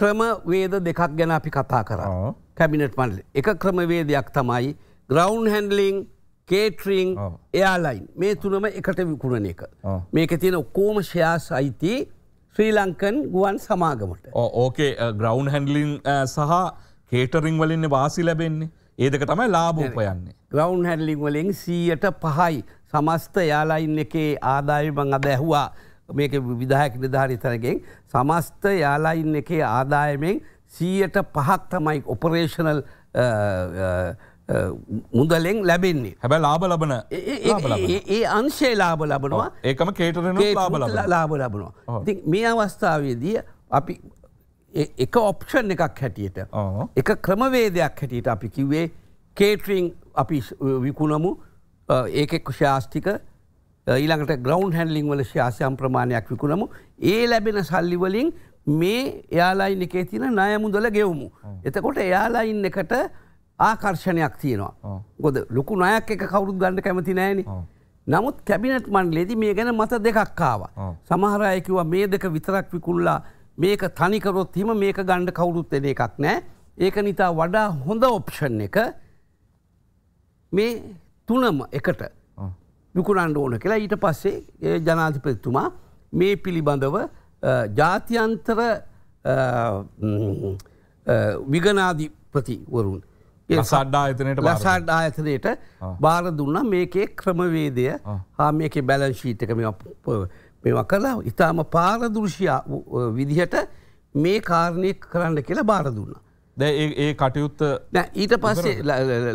ක්‍රමවේද දෙකක් ගැන අපි කතා කර කැබිනට් පන්ල එක ක්‍රමවේදයක් තමයි ග්‍රවන්් හැන්ඩලිං කේටරිං එයාලයින් මේ තුනම එකට විකුණන එක මේක තියෙන ඔක්කෝම ශයාස් අයිති ශ්‍රී ලංකන් ගුවන් සමාගමට ඕකේ ග්‍රවන්් හැන්ඩලින් සහ කේටරිං වලින්න වාසි ලැබෙන්නේ ඒදක තමයි ලාභූපයන්නේ ග්‍රවන්් හැඩලිං වලින් සීයට පහයි සමස්ත යාලයින් එකේ ආදායමං අද ඇහවා මේක විදාහක නිධාරි තරගෙන් සමස්ත යාලයින් එකේ ආදායමෙන් සීයට පහක් තමයි ඔපරේෂනල් මුදලෙන් ලැබෙන්නේ හැබැ ලාබ ලබන ඒ අංශේ ලාබ ලබනවා ඒකම කේටරෙන ලාබ ලබනවා මේ අවස්ථාවේදී අපි එක ඔප්ෂන් එකක් හැටියට එක ක්‍රමවේදයක් හැටියට අපි කිව්වේ කේටරිං අපි විකුණමු ඒකෙක් ශාස්තිික ඊළඟට ග්‍රවන්් හැන්ලිින් වල ශාසයම් ප්‍රමාණයක් විකුණමු ඒ ලැබෙන සල්ලිවලින් මේ එයාලයින් එකේ තින නයමුදල ගෙවමු. එතකොට එයාලයින් එකට ආකර්ෂණයක් තියෙනවා. ගොද ලොකු නොයක් එක කවුරුත් ගන්න කැමති නෑන. නමුත් කැබිනට මන් ලෙදි මේ ගැන මත දෙකක්කාව. සමහරයකිව මේ දෙක විතරක් විකුල්ලා මේක තනිකරොත් හිම මේක ගණ්ඩ කවුරුත් එන එකක් නෑ. ඒක නිතා වඩා හොඳ ඔප්ෂන් එක මේ තුනම එකට විකුණන්ඩ ඕන කියලා ඊට පස්සේ ජනාධිපතිතුමා මේ පිළිබඳව ජාතියන්තර විගනාධිපතිවරුන් ලසාඩ්ඩායතනයට ලසාඩ් ආයතනයට බාර දුන්න මේකේ ක්‍රමවේදය හා මේක බැලන්ශීටක මෙවා කලා ඉතාම පාරදුෘෂයා විදිහට මේ කාරණය කරන්න කියලා බාර දුන්න. ඒ කටයුත්ත ඊට පස්සේ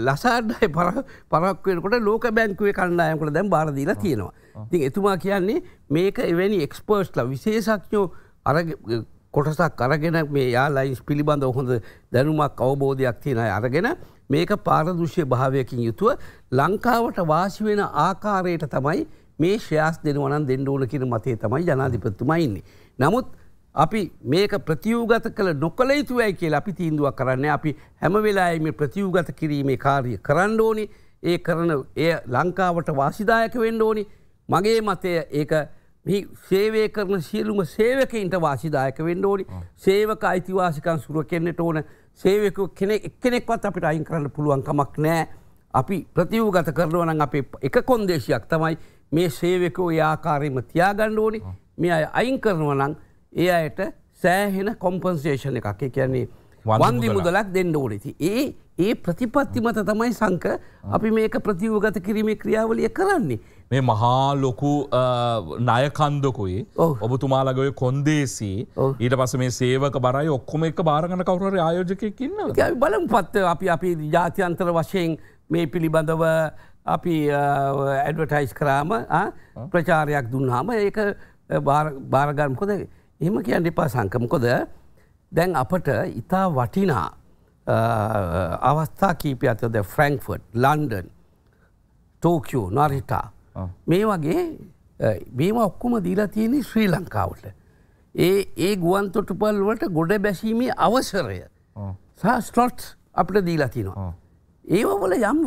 ලසාඩ්ඩයි පරක්වෙනකොට ලෝක බැංකුවේ කණ්ඩායකට දැම් බාරදීලා තියෙනවා. ති එතුමා කියන්නේ මේක එවැනි එක්ස්පර්ස්ල විශේෂක්ඥෝ අර කොටසක් අරගෙන මේ යාලයිස් පිළිබඳ හොඳ දැනුමක් අවබෝධයක් තියෙන අරගෙන මේක පාරදුෂ්‍ය භාවයකින් යුතුව ලංකාවට වාසි වෙන ආකාරයට තමයි මේ ශ්‍රයාස් දෙනවනන් දෙන්න ඕන කියන මතේ තමයි ජනාධිපතිතුමා ඉන්නේ. නමුත් අපි මේක ප්‍රතියූගත කළ නොකළ යුතුවයි කියලා අපි තීන්දුවක් කරන්න අපි හැම වෙලායි මේ ප්‍රතියූගත කිරීමේ කාරය කරන්න ඕනි ඒ කරන එය ලංකාවට වාසිදායක වෙන්න ඕනි මගේ මතය ඒක මෙහි සේවය කරන සියලුම සේවකයින්ට වාසිදායක වෙන්න ඕනි සේවක අයිතිවාසිකන් සුරුව කෙන්නෙට ඕන සේවක කෙනෙ එක්කෙනෙක්වත් අපිට අයින් කරන්න පුළුවන්කමක් නෑ අපි ප්‍රතිවූගත කරනවනම් අප එක කොන්දේශයක් තමයි මේ සේවකෝ යාකාරයම තියාගණ්ඩ ඕනි මේ අය අයින් කරනවනම් ඒ අයට සෑහෙන කොම්පන්සේෂණ එකක් කියන්නේ වන්දි මුදලක් දෙන්න ඕනෙති. ඒ ඒ ප්‍රතිපත්තිමත තමයි සංක අපි මේක ප්‍රතිවගත කිරීමේ ක්‍රියාවලිය කරන්නේ. මේ මහා ලොකු නයකන්දකුයි ඔබතුමාලගය කොන්දේසි ඊට පස මේ සේවක බරයි ඔක්කොම එක භාරගන කවුරර ආයෝජකයකින්න බලම් පත්ත අපි අපි ජාතියන්තර වශයෙන් මේ පිළිබඳව අපි ඇඩවටයිස් කරාම ප්‍රචාරයක් දුන්නාම ඒක භාරගන්කොද එහෙම කියන්න එපා සංකමකොද දැන් අපට ඉතා වටිනා අවස්ථා කීපය අතද ෆ්‍රැන්ක්ෆර්ඩ් ලන්ඩන් ටෝකෝ නරිටා මේ වගේ මේම ඔක්කුම දීලා තියෙන ශ්‍රී ලංකාවට. ඒ ඒ ගුවන් තොටුපල් වලට ගොඩ බැසීමේ අවසරය ස්ටොට් අපට දීලා තිනවා. ඒවවල යම්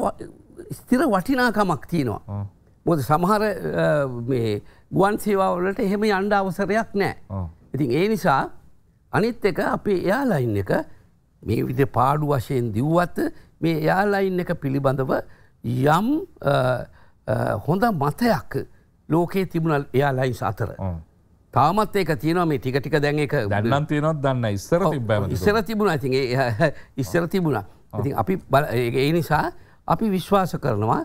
ස්තිර වටිනාකමක් තියෙනවා. මොද සමහර ගුවන් සේවාවලට එහෙම අන්ඩ අවසරයක් නෑ. ඉතින් ඒ නිසා අනිත් එක අපේ එයාලයින් එක මේ විද පාඩු වශයෙන් දිව්වත් මේ එයාලයින් එක පිළිබඳව යම් හොඳ මතයක් ලෝකයේ තිබුණල් එයාලයින්ස් අතර. තාමත් ඒක තියනවා මේ ටික ටික දැන් එක දන්නම් තියනොත් දන්න ඉස්සර ඉස්සර තිබුණ ඇති ඉස්සර තිබුණා ඉති අපි ඒ නිසා අපි විශ්වාස කරනවා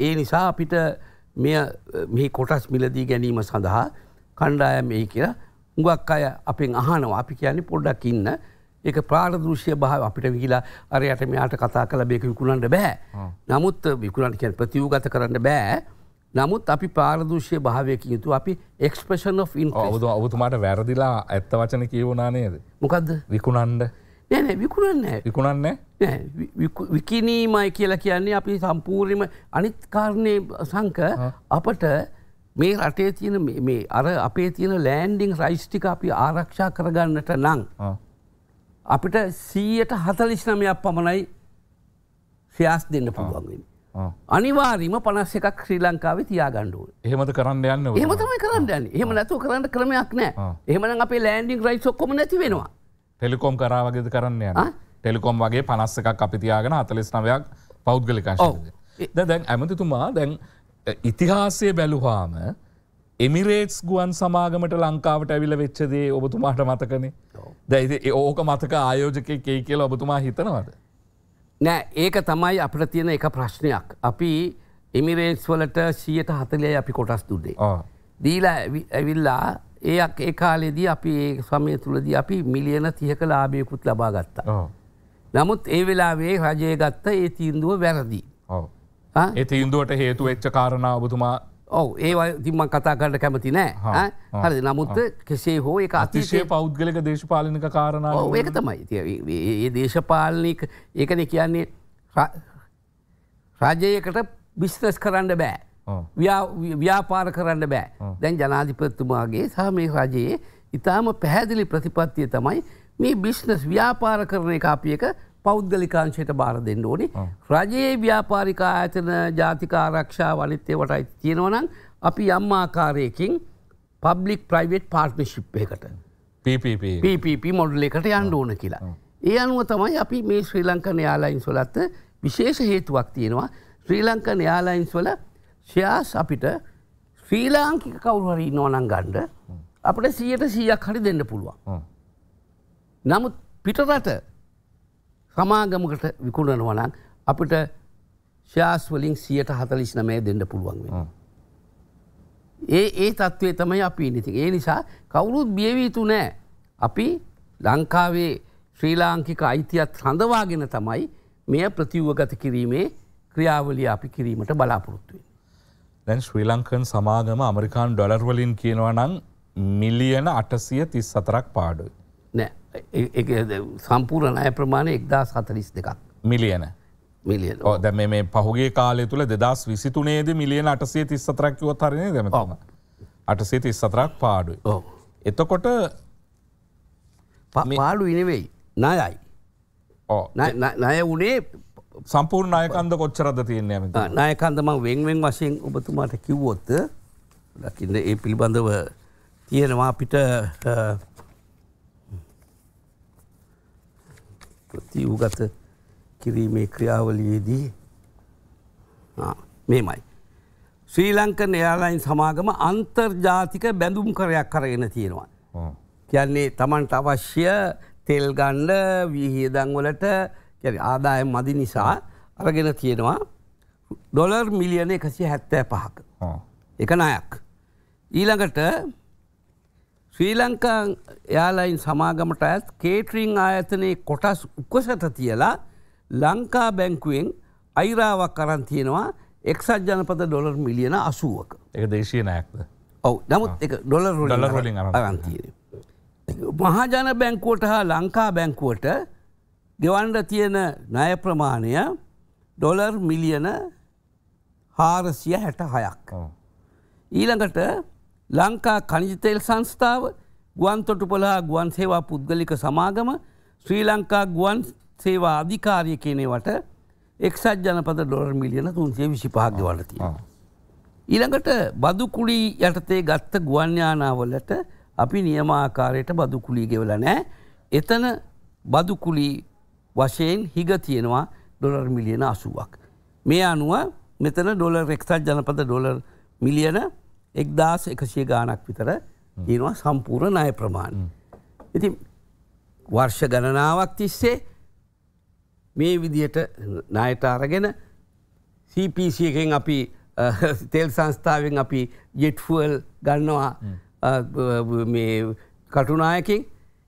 ඒ නිසා අපිට මෙ කොටස් මිලදී ගැනීම සඳහා කණ්ඩායම් ඒ කියලා උගක් අය අපෙන් අහනවා අපි කියන්නේ පොඩ්ඩක් ඉන්න ඒක ප්‍රාරදෘෂ්‍ය භාව අපිට විහිලා අරයට මෙයාට කතා කළ බේක විකුණන්ට බෑ නමුත් විකුණන්ට කියන් ප්‍රතිවගත කරන්න බෑ නමුත් අපි පාරදෘෂ්‍ය භාවයක යුතු අපි එක්ස්පෂන් of ඉන් ඔබද ඔබතුමාට වැරදිලා ඇත්ත වචන කියවුණා නේද මොකක්ද විකුණන්ඩ නෑ විකුණන්න විකුණන්න විකිනීමයි කියලා කියන්නේ අපි සම්පූර්ණම අනිත්කාරණය සංක අපට මේ රටේ තියෙන මේ අර අපේ තියෙන ලෑන්ඩිං රයිස්්ටික අපි ආරක්ෂා කරගන්නට නං. අපිට සීයට හතලිස් නමයක් පමණයි ශ්‍රයාස් දෙන්න පුළුවන්ගන්න. අනිවාරීම පනස් එකක් ශ්‍රී ලංකාව තියාගණ්ඩුව එහෙමත කරන්න යන්න එහමතම කරන්න යන්න එහම නැතු කරන්න ක්‍රමයක් නෑ එහමන අපේ ලෑන්ඩිං රයිස් ඔක්කොම නැති වෙනවා. ටෙලිකොම් කරාවගෙද කරන්න යන ටෙලිකොම් වගේ පනස්ස එකක් අපි තියාගෙන අතලෙස් නවයක් පෞද්ගලිකාශ. දැන් ඇමතිතුමා දැන් ඉතිහාසය බැලුහාම එමිරේට්ස් ගුවන් සමාගමට ලංකාවට ඇවිල වෙච්චදේ ඔබතුමාට මතකනේ දැයිද ඕක මතක ආයෝජක කේ කියල ඔබතුමා හිතනවද. නෑ ඒක තමයි අපට තියෙන එක ප්‍රශ්නයක්. අපි එමිරේට්ස් වලට සියයට හතලය අපි කොටස් දුන්නේ. දීලා ඇවිල්ලා ඒක් ඒ කාලෙදී අපි ඒ සමය තුළදී අපි මිලියන තියක ලාභයකුත් ලබා ගත්තා. නමුත් ඒ වෙලාවේ රජය ගත්ත ඒ තීන්දුව වැරදි. ඔව. ඒ තීන්දුවට හේතු එච්ච කාරණාවතුමා ඔව ඒ තිම කතා කරට කැමති නෑ හරි නමුත් කෙසේ හෝ එක අතිශය පෞද්ගලක දේශපාලනික කාරණාව ඒක තමයි ඒ දේශපාලනික ඒකන කියන්නේ රජයකට බිස්නස් කරන්න බෑ ව්‍යාපාර කරන්න බෑ දැන් ජනාධිපත්තුමාගේ සහ මේ රජයේ ඉතාම පැහැදිලි ප්‍රතිපත්තිය තමයි මේ බිස්නස් ව්‍යාපාර කරන එක අපියක පෞද්ගලිකාංශයට බාර දෙන්න ඕනි. රජයේ ව්‍යාපාරිකා ආයතන ජාතිකාරක්ෂා වනිත්‍යවට අයි තියෙනවනම් අපි යම් ආකාරයකින් පබ්ලික් ප්‍රයිවේට් පාර්ට්නශිප් එකට පප මොඩල් එකට යන්න ඕන කියලා. ඒ අනුව තමයි අපි මේ ශ්‍රී ලංකන යාලයින්ස් වලත් විශේෂ හේතුවක් තියෙනවා ශ්‍රී ලංකන යාලයින්ස් වල ශයාස් අපිට ශ්‍රී ලාංකික කවුරුහරි නොනං ගණ්ඩ අපට සියයට සීයක් හරි දෙන්න පුළුවන්. නමුත් පිටරට තමාගමකට විකුණනවනන් අපිට ශාස්වලින් සියට හතලිස් නමය දෙන්න පුළුවන්. ඒ ඒ තත්ත්වේ තමයි අපි ඉනිති. ඒ නිසා කවුරුත් බියවීතු නෑ. අපි ලංකාවේ ශ්‍රී ලාංකික අයිතියත් හඳවාගෙන තමයි මෙය ප්‍රතිව්වගත කිරීමේ ක්‍රියාවලිය අපි කිරීමට බලාපොරොත්තුවෙන්. දැන් ශ්‍රී ලංකන් සමාගම අමරිකාන් ඩොලර්වලින් කියනවනං මිලියන අටසිය තිස් සතරක් පාඩුයි. නෑ සම්පූර්ණ අය ප්‍රමාණය එක්දා සතරිස් දෙකක් මිලියන මිලියන ද මේ පහුගේ කාලය තුළ දෙදස් විසිතුනේද මිලියන අටසේ තිස් සතරක්කිව තරණය දෙම තම අටසේ තිස් සතරක් පාඩුයි එතකොට පාඩු ඉනෙවෙයි නයයි නය වනේ සම්පූර් අයකන්ද කොච්චරද තියන්නේ නායකන්දම වෙන්වෙන් වශයෙන් ඔබතුමාට කිව්වොත්ත ලකින්න ඒ පිළිබඳව තියෙනවා අපිට ප්‍රතිවූගත කිරීමේ ක්‍රියාවලියේදී මේමයි. ශ්‍රී ලංකන් එයාලයින් සමාගම අන්තර්ජාතික බැඳුම් කරයක් කරගෙන තියෙනවා. කියන්නේ තමන්ට අවශ්‍ය තෙල් ගණ්ඩ විහිදංවලට ආදායම් මදි නිසා අරගෙන තියෙනවා ඩොලර් මිලියන එකසි හැත්තෑ පහක එක නයක්. ඊළඟට ශ්‍රී ලංකා යාලයින් සමාගමට ඇත් කේටරිං ආයතනයේ කොටස් උකසට තියලා ලංකා බැංකුවෙන් අයිරාවක් කරන් තියෙනවා එක්සත් ජනපත ඩොලර් මිලියන අසුවක එක දේශය නෑක්ද ඔව නමුත් ඩොලර් ලින් අරන්තිය. මහජන බැංකුවට හා ලංකා බැංකුවට ගෙවන්ඩ තියෙන නය ප්‍රමාණය ඩොලර් මිලියන හාරසිය හැට හයක්. ඊළඟට ලංකා කනිජතෙල් සංස්ථාව ගුවන් තොටුපොලා ගුවන් සේවා පුද්ගලික සමාගම ශ්‍රී ලංකා ගුවන් සේවා අධිකාරය කියනෙවට එක්සත් ජනපද ඩොර් මිලියන තුන්සේ විසි පහග වලති. ඊළඟට බදුකුලි යටතේ ගත්ත ගුවන්්‍යානාවලට අපි නියමාකාරයට බදුකුලි ගෙවල නෑ එතන බදුකුලි වශයෙන් හිග තියෙනවා ඩොලර් මිලියන අසුවක්. මේ අනුව මෙතන ඩොලර් එක්සත් ජනපද ඩොලර් මිලියන එක්දස් එකසිය ගානක් විතර ඒවා සම්පූර්ණ නය ප්‍රමාණ. ඉති වර්ෂ ගණනාවක් තිස්සේ මේ විදියට ණයට අරගෙන CPC එකෙන් අපි තෙල් සංස්ථාවෙන් අපි ජෙට්ෆුවල් ගන්නවා කටුනායකින්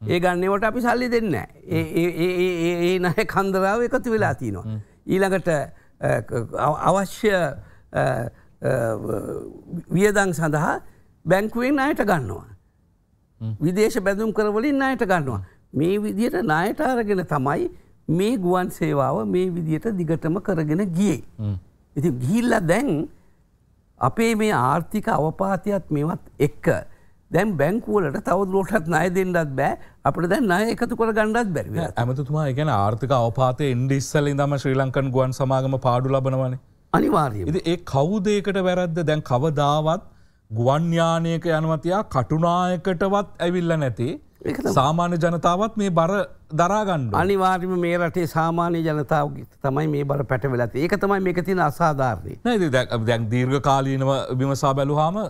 ඒ ගන්නවට අපි සල්ලි දෙන්න. ඒ නහ කන්දරාව එකතු වෙලා තිනවා. ඊළඟට අවශ්‍ය වියදං සඳහා බැංකුවෙන් අයට ගන්නවා. විදේශ බැඳුම් කරවලින් අයට ගන්නවා. මේ විදියට නායට අරගෙන තමයි මේ ගුවන් සේවාව මේ විදියට දිගටම කරගෙන ගියේ. ඉති ගිල්ල දැන් අපේ මේ ආර්ථික අවපාතියත් මෙවත් එක්ක දැන් බැංකුවලට තව ලෝටත් නය දෙන්නත් බෑ අපට දැන් නය එකතු කර ගණඩත් බැරි ඇමතුතුමා ගැන ආර්ථික අවපාතය ඉන්ඩිස්සල ඉදම ශ්‍රී ලංකන් ගුවන් සමාගම පාඩු ලබනවනේ අනිවාර්ය ඒ කවුදේකට වැරද්ද දැන් කවදාවත් ගුවන්්‍යානයක යනවතියා කටුනායකටවත් ඇවිල්ල නැති සාමාන්‍ය ජනතාවත් මේ බර දරාගන්න අනිවාර්ම මේ රටේ සාමාන්‍ය ජනතාව තමයි මේ බර පැටවෙලත් ඒක තමයි මේක තින අසාධාරණය දැන් දීර්ඝ කාලීනව විමසා බැලුහාම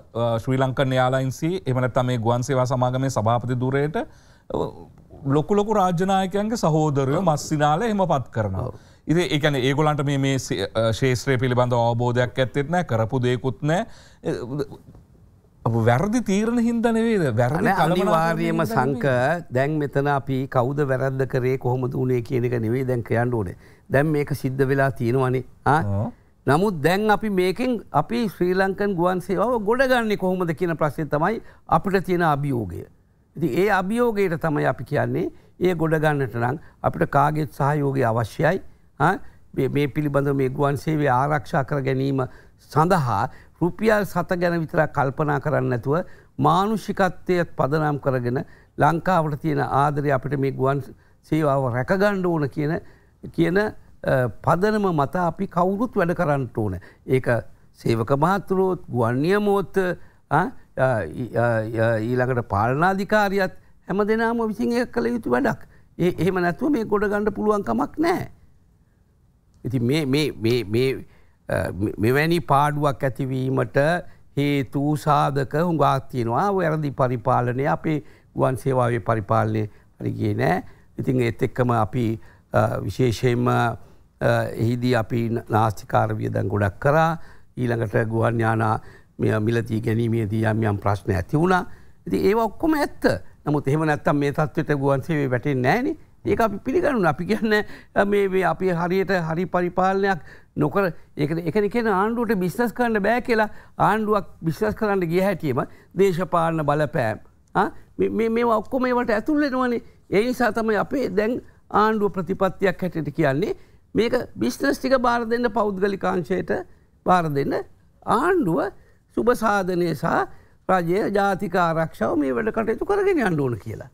ශ්‍රී ලංකන් යාලයින්සි එමනත් මේ ගුවන්සේවා සමාගමේ සභාපති දුරයට ලොකුලොකු රාජනායකයන්ගේ සහෝදරය මස්සිනාල හෙම පත් කරනවා. ඉති එකන ඒගොලන්ට මේ ශේත්‍රය පිළිබඳ අවබෝධයක් ඇත්තෙත්න කරපු දෙකුත්නෑ වැරදි තීරණ හින්දනවේද වැරණ අනිවාර්යම සංක දැන් මෙතන අපි කෞද වැරද්ද කරේ කොහොමද වනේ කියනක නෙවේ දැන් ක්‍රයන්ඩ ඕනේ දැන් මේක සිද්ධ වෙලා තියෙනවනේ නමුත් දැන් අපි මේකින් අපි ශ්‍රී ලංකන් ගුවන් සේවාව ගොඩගන්න කොහොමද කියන ප්‍රශ්නය තමයි අපිට තියෙන අභියෝගය. ඉති ඒ අභියෝගයට තමයි අපි කියන්නේ ඒ ගොඩගන්නට නම් අපිට කාගෙත් සහයෝගය අවශ්‍යයි මේ පිළිබඳ මේ ගුවන් සේවේ ආරක්ෂා කර ගැනීම සඳහා රුපියල් සත ගැන විතර කල්පනා කරන්න ඇතුව මානුෂිකත්වයත් පදනම් කරගෙන ලංකාවට තියෙන ආදරය අපිට මේ ගුවන් සේවාව රැකගණ්ඩ ඕන කියන කියන පදනම මත අපි කවුරුත් වැඩ කරන්නට ඕන. ඒක සේවක මහතුරෝත් ගුවන්්‍යමෝත් ඊළඟට පාලනාධිකාරියත් හැම දෙනාම විසින් ඒ කළ යුතු වැඩක්. ඒ එහෙම නැතුව මේ ගොඩ ගණඩ පුළුවන්කමක් නෑ. ඉති මෙවැනි පාඩුවක් ඇතිවීමට හේතු සාධක හුඟාක් තියෙනවා වැරදි පරිපාලනය අපේ ගුවන් සේවාවේ පරිපාලනය හරිගේ නෑ ඉතින් ඒත් එක්කම අපි විශේෂයෙන්ම එහිදී අපි නාස්තිකාරවිය දැන් ගොඩක් කරා ඊළඟට ගුවන්ඥානා මෙ මිලතිී ගැනීමේදී යම් යම් ප්‍රශ්න ඇති වුණා ඇති ඒ ඔක්කොම ඇත්ත නමුත් එහෙම නැත්තම් මේ තත්වට ගුවන්සේ වැටෙන් නෑනේ ඒක අපි පිළිගනුන අපි කියන්න මේ අපි හරියට හරි පරිපාලනයක් නොකර ඒක එකන කියෙන ආණ්ඩුවට බිස්නස් කරන්න බෑ කියලා ආණ්ඩුවක් බිශ්ස් කරන්න ගිය හැටියීම දේශපාලන බලපෑම්. මේ ඔක්කොම ඒවට ඇතුල්ලෙනවනේ ඒ නිසා තමයි අපේ දැන් ආණ්ඩුව ප්‍රතිපත්තියක් හැටට කියන්නේ මේක බිස්නස් ටික බාර දෙන්න පෞද්ගලිකාංශයට බාර දෙන්න ආණ්ඩුව සුභසාධනය සහ රජය ජාතික ආරක්ෂාව මේ වැඩ කටයුතු කරගෙන අණ්ඩුවන කියලා.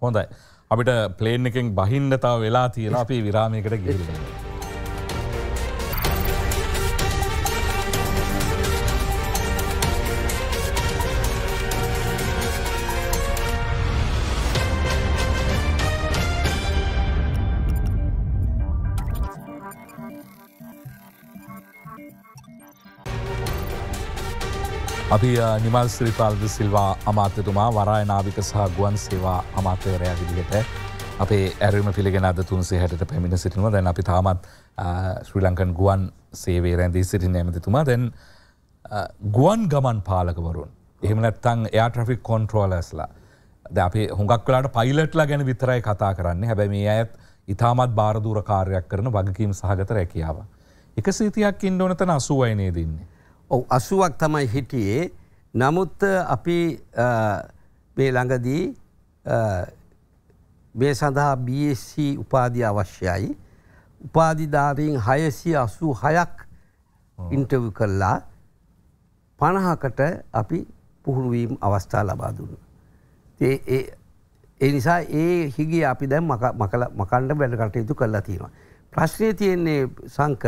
හොඳයි. අපිට පලේන් එකෙන් බහින්නතාව වෙලා තියෙන අපි විරාමයකට ගිහිල්ලා. අපි නිමල් සිරිපාල්ද සිල්වා අමාත්‍යතුමා වරාය නාවික සහ ගුවන් සේවා අමාත්‍යවරයා විදිහට අපේ ඇරම පිළිගෙන අද තුන්සේ හැට පැමිණ සිටිනුව දැන් අපි තාමත් ශ්‍රී ලංකන් ගුවන් සේවේ රැඳී සිටින ඇමතිතුමා දැන් ගුවන් ගමන් පාලකවරුන් එහමනත්තං එයා ට්‍රෆික් කොන්ට්‍රෝලස්ලා ද අපි හොඟක් වලාට පයිලට්ලා ගැන විතරයි කතා කරන්නේ හැබැ මේ අයත් ඉතාමත් භාරදූර කාර්යක් කරන වගකීම් සහගත රැකියාව. එක සීතියක් ඉන්ඩෝනතන අසුවයිනේ දන්නේ. ඔව අසුවක් තමයි හිටියේ නමුත් අපි මේ ළඟදී මේ සඳහා BSC උපාධිය අවශ්‍යයි උපාධිධාරීන් හයසි අසූ හයක් ඉන්ටව් කරලා පණහකට අපි පුහුණුවීම් අවස්ථා ලබා දුන්න. ඒ නිසා ඒ හිගේ අපි දැම් මකණ්ඩ වැඩ කටයුතු කරලා තියෙනවා. ප්‍රශ්නය තියෙන්නේ සංක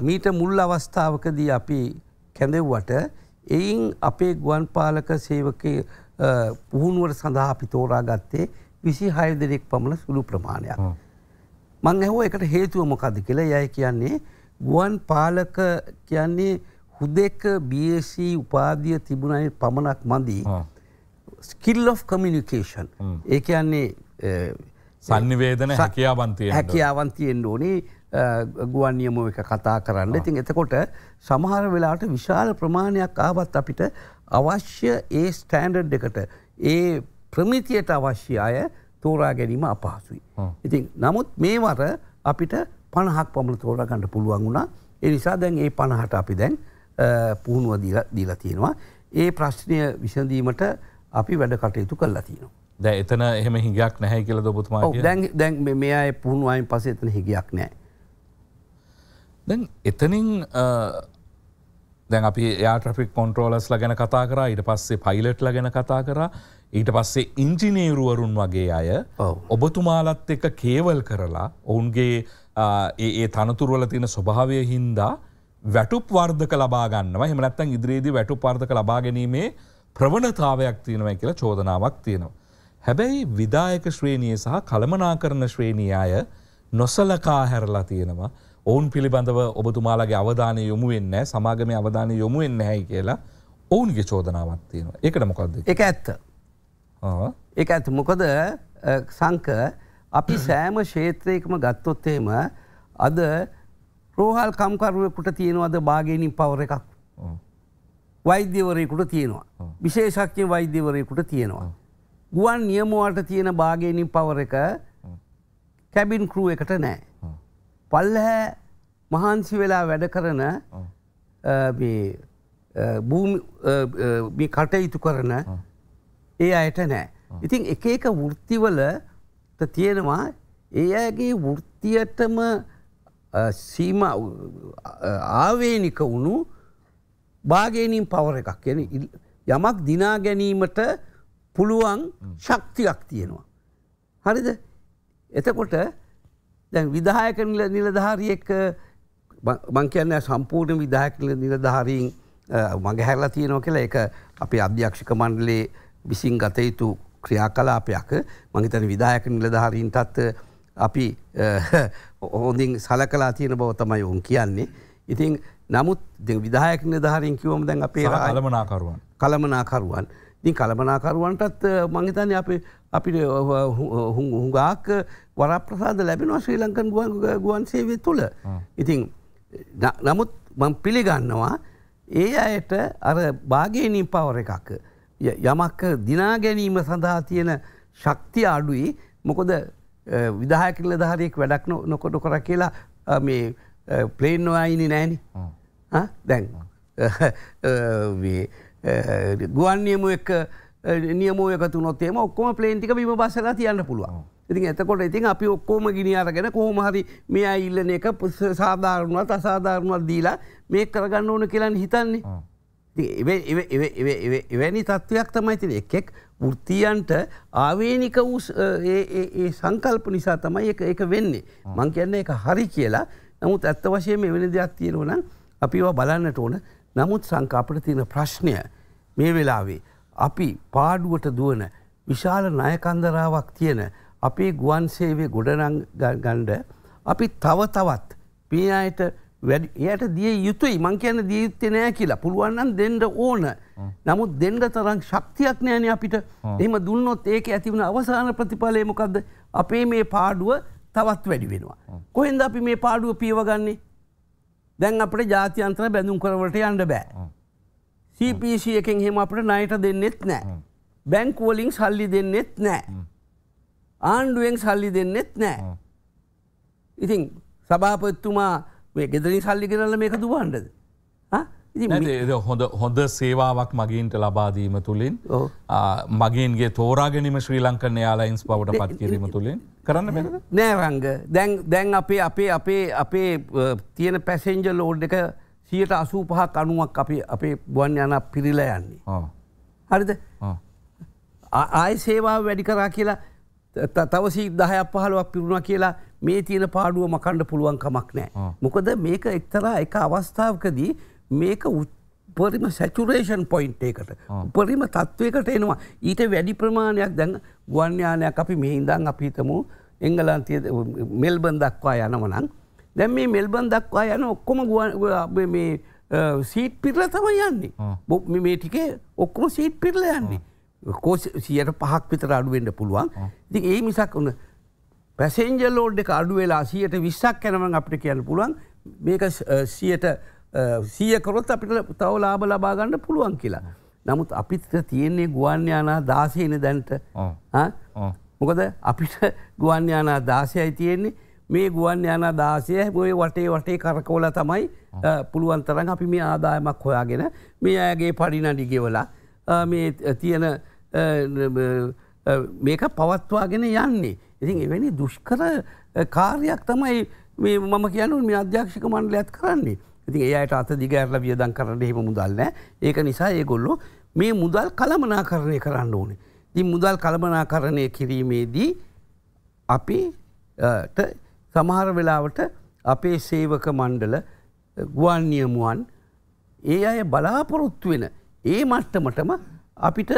මීට මුල් අවස්ථාවකදී අපි කැඳෙව්වට එයින් අපේ ගුවන් පාලක සේවක පුහුණුවට සඳහා අපි තෝරා ගත්තේ විසි හය දෙනෙක් පමණ සුළු ප්‍රමාණයක්. මං ඇහෝ එකට හේතුව මොකද කියලා යයි කියන්නේ ගුවන් පාලක කියන්නේ හුදෙක් BSC උපාදිය තිබුණයි පමණක් මදී ස්කිල් of කමියනිිකේෂන් ඒ කියන්නේ සනිවේදන හැකියාවන්තිය හැකියාවන්තියෙන් ඕනේ ගුවන් නියමෝ එක කතා කරන්න. ඉතින් එතකොට සමහර වෙලාට විශාල ප්‍රමාණයක් ආවත් අපිට අවශ්‍ය ඒ ස්ටෑන්ඩඩ් එකට ඒ ප්‍රමිතියට අවශ්‍ය අය තෝරා ගැනීම අපහසුයි. ඉතින් නමුත් මේ වර අපිට පණහක් පමණ තෝරගන්න පුළුවන් වුණා. ඒ නිසා දැන් ඒ පණහට අපි දැන් පුහුණුව දීලා තියෙනවා. ඒ ප්‍රශ්නය විසඳීමට අපි වැඩ කටයුතු කල්ලා තියෙනවා. දැ එතන එහෙම හිගයක් නැහැ කියල ඔබතුමා දැන් මේ අය පුහුණුවයින් පස එතන හිගයක් නෑ. දැන් එතනින් දැන් අපි යාට්‍රෆික් කොන්ට්‍රෝලස්ල ගැන කතා කරා ඊට පස්සේ පයිලට්ල ගැන කතා කරා ඊට පස්සේ ඉංජිනේරුවරුන් වගේ අය ඔබතුමාලත් එක කේවල් කරලා ඔවුන්ගේ ඒ තනතුරවල තියෙන ස්වභාවය හින්දා වැටුප් වර්ධක ලබාගන්නවා හෙමනත්තන් ඉදිරියේදී වැටු පාර්ධක ලබා ගැනීමේ ප්‍රවණතාවයක් තියෙනවයි කියලා චෝදනාවක් තියෙනවා. හැබැයි විදායක ශ්‍රේණිය සහ කළමනා කරන ශ්‍රේණිය අය නොසලකා හැරලා තියෙනවා. ඔවුන් පිළිබඳව ඔබතුමාලගේ අවධානය යොමුවෙන්න සමාගම අවධානය යොමුවෙන්න හැයි කියලා ඔවුන්ගේ චෝදනාවත්තියන එකට මොකක්ද එක ඇත්ත එක ඇත් මොකද සංක අපි සෑම ශේත්‍රයකම ගත්තොත්තේම අද රෝහල් කම්කරුවකුට තියෙනවද භාගනින් පවර එකක් වෛද්‍යවරයකුට තියෙනවා විශේෂක්්‍ය වෛද්‍යවරයකුට තියෙනවා. ගුවන් නියමුවට තියෙන භාගනින් පවර එක කැබින් කරුව එකට නෑ. පල්හැ මහන්සි වෙලා වැඩ කරන කටයුතු කරන ඒ අයට නෑ. ඉතින් එක එක වෘත්තිවල තියෙනවා ඒ අයගේ වෘත්තියටම සීම ආවේනික වුණු භාගනීම් පවර එකක් කියන යමක් දිනා ගැනීමට පුළුවන් ශක්තියක් තියෙනවා. හරිද එතකොට දැන් විදායක නිලධාරියෙක් මංකයන්න සම්පූර්ණ විදායක නිලධාරීන් මගහැරලා තියෙනෝ කියලා එක අපි අධ්‍යක්ෂික මණ්ඩලේ විසින් ගතයුතු ක්‍රියාකලාපයක් මහිතන විදායක නිලධාරීන්ටත් අපි හොඳින් සලකලා තියෙන බව තමයි ඔවුන් කියන්නේ. ඉතින් නමුත් විදායක නිලධාරීන් කිවම දැන් අපේ කළමනාකරුවන් කළමනාකරුවන් ඉතින් කළමනාකරුවන්ටත් මංහිතන්නේ අපේ අපිට හුඟාක් වරප්‍රසාද ලැබෙනවා ශ්‍රී ලංකන් ගුවන් ගුවන් සේවේ තුළ. ඉතින් නමුත් මං පිළිගන්නවා ඒ අයට අර භාගයනී පවර එකක්. යමක් දිනා ගැනීම සඳහා තියෙන ශක්තිය අඩුයි මොකොද විදාහකිල ධාරයෙක් වැඩක් නොකොට කොර කියලා මේ ප්ලේන් නොයයිනි නෑනි දැන් ගුවන්නියමු එක නියමෝ එකතුනොත්තේම ඔක්කොම පලේන්ටික විම බස්සලා තියන්න පුළුවන්. ඉතින් එතකොට ඉතින් අපි ඔක්කෝම ගිනියාරගෙන කොහොමහරි මේ ඉල්ලන එක සාධාරණුවත් අසාධාරණුවත් දීලා මේ කරගන්න ඕන කියලන් හිතන්නේ. එවැනි තත්ත්වයක් තමයි තින එකෙක් ෘතියන්ට ආවේනික වූ සංකල්ප නිසා තමයි එක වෙන්නේ. මං කියන්න එක හරි කියලා නමුත් ඇත්ත වශයෙන් මෙවැනි දෙයක් තියෙනවන අපිවා බලන්නට ඕන නමුත් සංකාපට තියෙන ප්‍රශ්නය මේ වෙලාවේ. අපි පාඩුවට දුවන විශාල නයකන්දරාවක් තියෙන අපේ ගුවන් සේවේ ගොඩනගණ්ඩ අපි තව තවත් පිය අයට එයට දිය යුතුයි මං කියන දීත්තය නෑ කියලා පුළුවන්න්නන් දෙන්ඩ ඕන නමුත් දෙන්ඩ තරම් ශක්තියක් නෑන අපිට එම දුන්නොත් ඒක ඇතිවුණ අවසාන ප්‍රතිඵලයමොකක්ද අපේ මේ පාඩුව තවත් වැඩි වෙනවා. කොහෙන්ද අපි මේ පාඩුව පියවගන්නේ දැන් අපට ජාතියන්ත්‍ර බැඳුම් කරවට යන්න බෑ. TPC එකෙන් හෙම අපට ණයට දෙන්නෙත් නෑ. බැංකුවලින් සල්ලි දෙන්නෙත් නෑ. ආණ්ඩුවෙන් සල්ලි දෙන්නෙත් නෑ. ඉතින් සභාපත්තුමා මේ ගෙදරින් සල්ලි කරල මේක දුවන්ඩද. හොඳ හොඳ සේවාවක් මගින්ට ලබාදීම තුළින් මගින්ගේ තෝරාගැනීම ශ්‍රී ලංකන යාලයින්ස් පවට පත් කිරීම තුළින් කරන්න නෑරංග දැන් අපේ අපේ අපේ අපේ තියෙන පැසෙන්ජල් ලෝඩ් එක සියට අසූ පහක් අනුවක් අපි අපේ ගුවන් යන පිරිලා යන්නේ හරිද ආය සේවාව වැඩි කරා කියලා තවසි දහයක් පහළුවක් පිරුණ කියලා මේ තියෙන පාඩුවම කණ්ඩ පුළුවන් කමක් නෑ. මොකද මේක එක්තරා එක අවස්ථාවකදී මේක උපරිම සැචුරේෂන් පොයින්ට් එකට උපරිම තත්ත්වයකට එනවා ඊට වැඩි ප්‍රමාණයක් දැන් ගුවන්්‍යානයක් අපි මෙහින්දන් අපිතමු එංගලන්තිය මෙල්බන් දක්වා යනවනං දැන් මේ මෙල්බන් දක්වා යන ඔක්කොම ගුවන් මේ සීට් පිරල තමයි යන්නේ බොක් මේ ටිකේ ඔක්කොම සීට් පිරල යන්නේ කෝ සියට පහක් විතර අඩුවෙන්ට පුළුවන් ඉති ඒ මිසක් වන්න පැසෙන්ජ ලෝඩ් එක අඩු වෙලා සියට විස්සක් යැනවන් අපිට කියන්න පුළුවන් මේක සියට සියකරොත් අපිට තව ලාබ ලබාගන්න පුළුවන් කියලා නමුත් අපිත තියෙන්නේ ගුවන්්‍යානා දාසයන දැන්ට මොකද අපිට ගුවන්්‍යානා දාසයයි තියෙන්නේ මේ ගුවන් යන දාසය ගොය වටේ වටේ කරකෝල තමයි පුළුවන්තරන් අපි මේ ආදායමක් හොයාගෙන මේ අයගේ පඩිනඩි ගෙවලා මේ තියෙන මේක පවත්වාගෙන යන්නේ. ඉතින් එවැනි දුෂ්කර කාර්යක් තමයි මේ මම කියනු මේ අධ්‍යක්ෂක මණ්ඩලයත් කරන්නේ. ඉතින් ඒයට අත දිගඇරල වියදන් කරන්න එහෙම මුදල් නෑ ඒක නිසා ඒගොල්ලෝ මේ මුදල් කළමනා කරණය කරන්න ඕනේ. ති මුදල් කළමනා කරණය කිරීමේදී අපිට සමහර වෙලාවට අපේ සේවක මණ්ඩල ගුවන්නියමුවන් ඒ අය බලාපොරොත්තු වෙන ඒ මට්ටමටම අපිට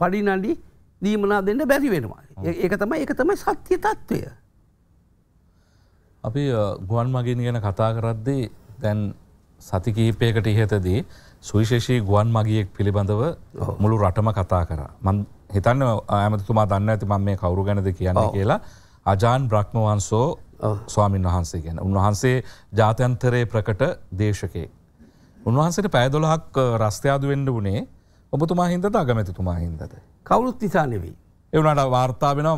පඩිනඩි දීමනා දෙන්න බැරි වෙනවා. ඒක තමයි එක තමයි සත්‍ය තත්ත්වය. අපි ගුවන් මගින් ගැන කතා කරද්දී දැන් සති කිහිපයකට ඉහතදී සුවිශේෂී ගුවන් මගියෙක් පිළිබඳව මුළු රටම කතා කරා. මන් හිතන්න ඇමතුමා දන්න ඇති මම මේ කවුරු ගැනද කියන්නේ කියලා අජාන් බ්‍රහ්මවන්සෝ ස්වාමීන් වහන්සේ ගැන උන්වහන්සේ ජාතන්තරයේ ප්‍රකට දේශකේ. උන්වහන්සට පෑදොලහක් රස්ථයාදුවෙන්ඩ වනේ ඔබතුමා හින්දද අගමැතිතුමා හින්දද. කවුරුත් නිසා නෙවී. එවනට වාර්තා වෙන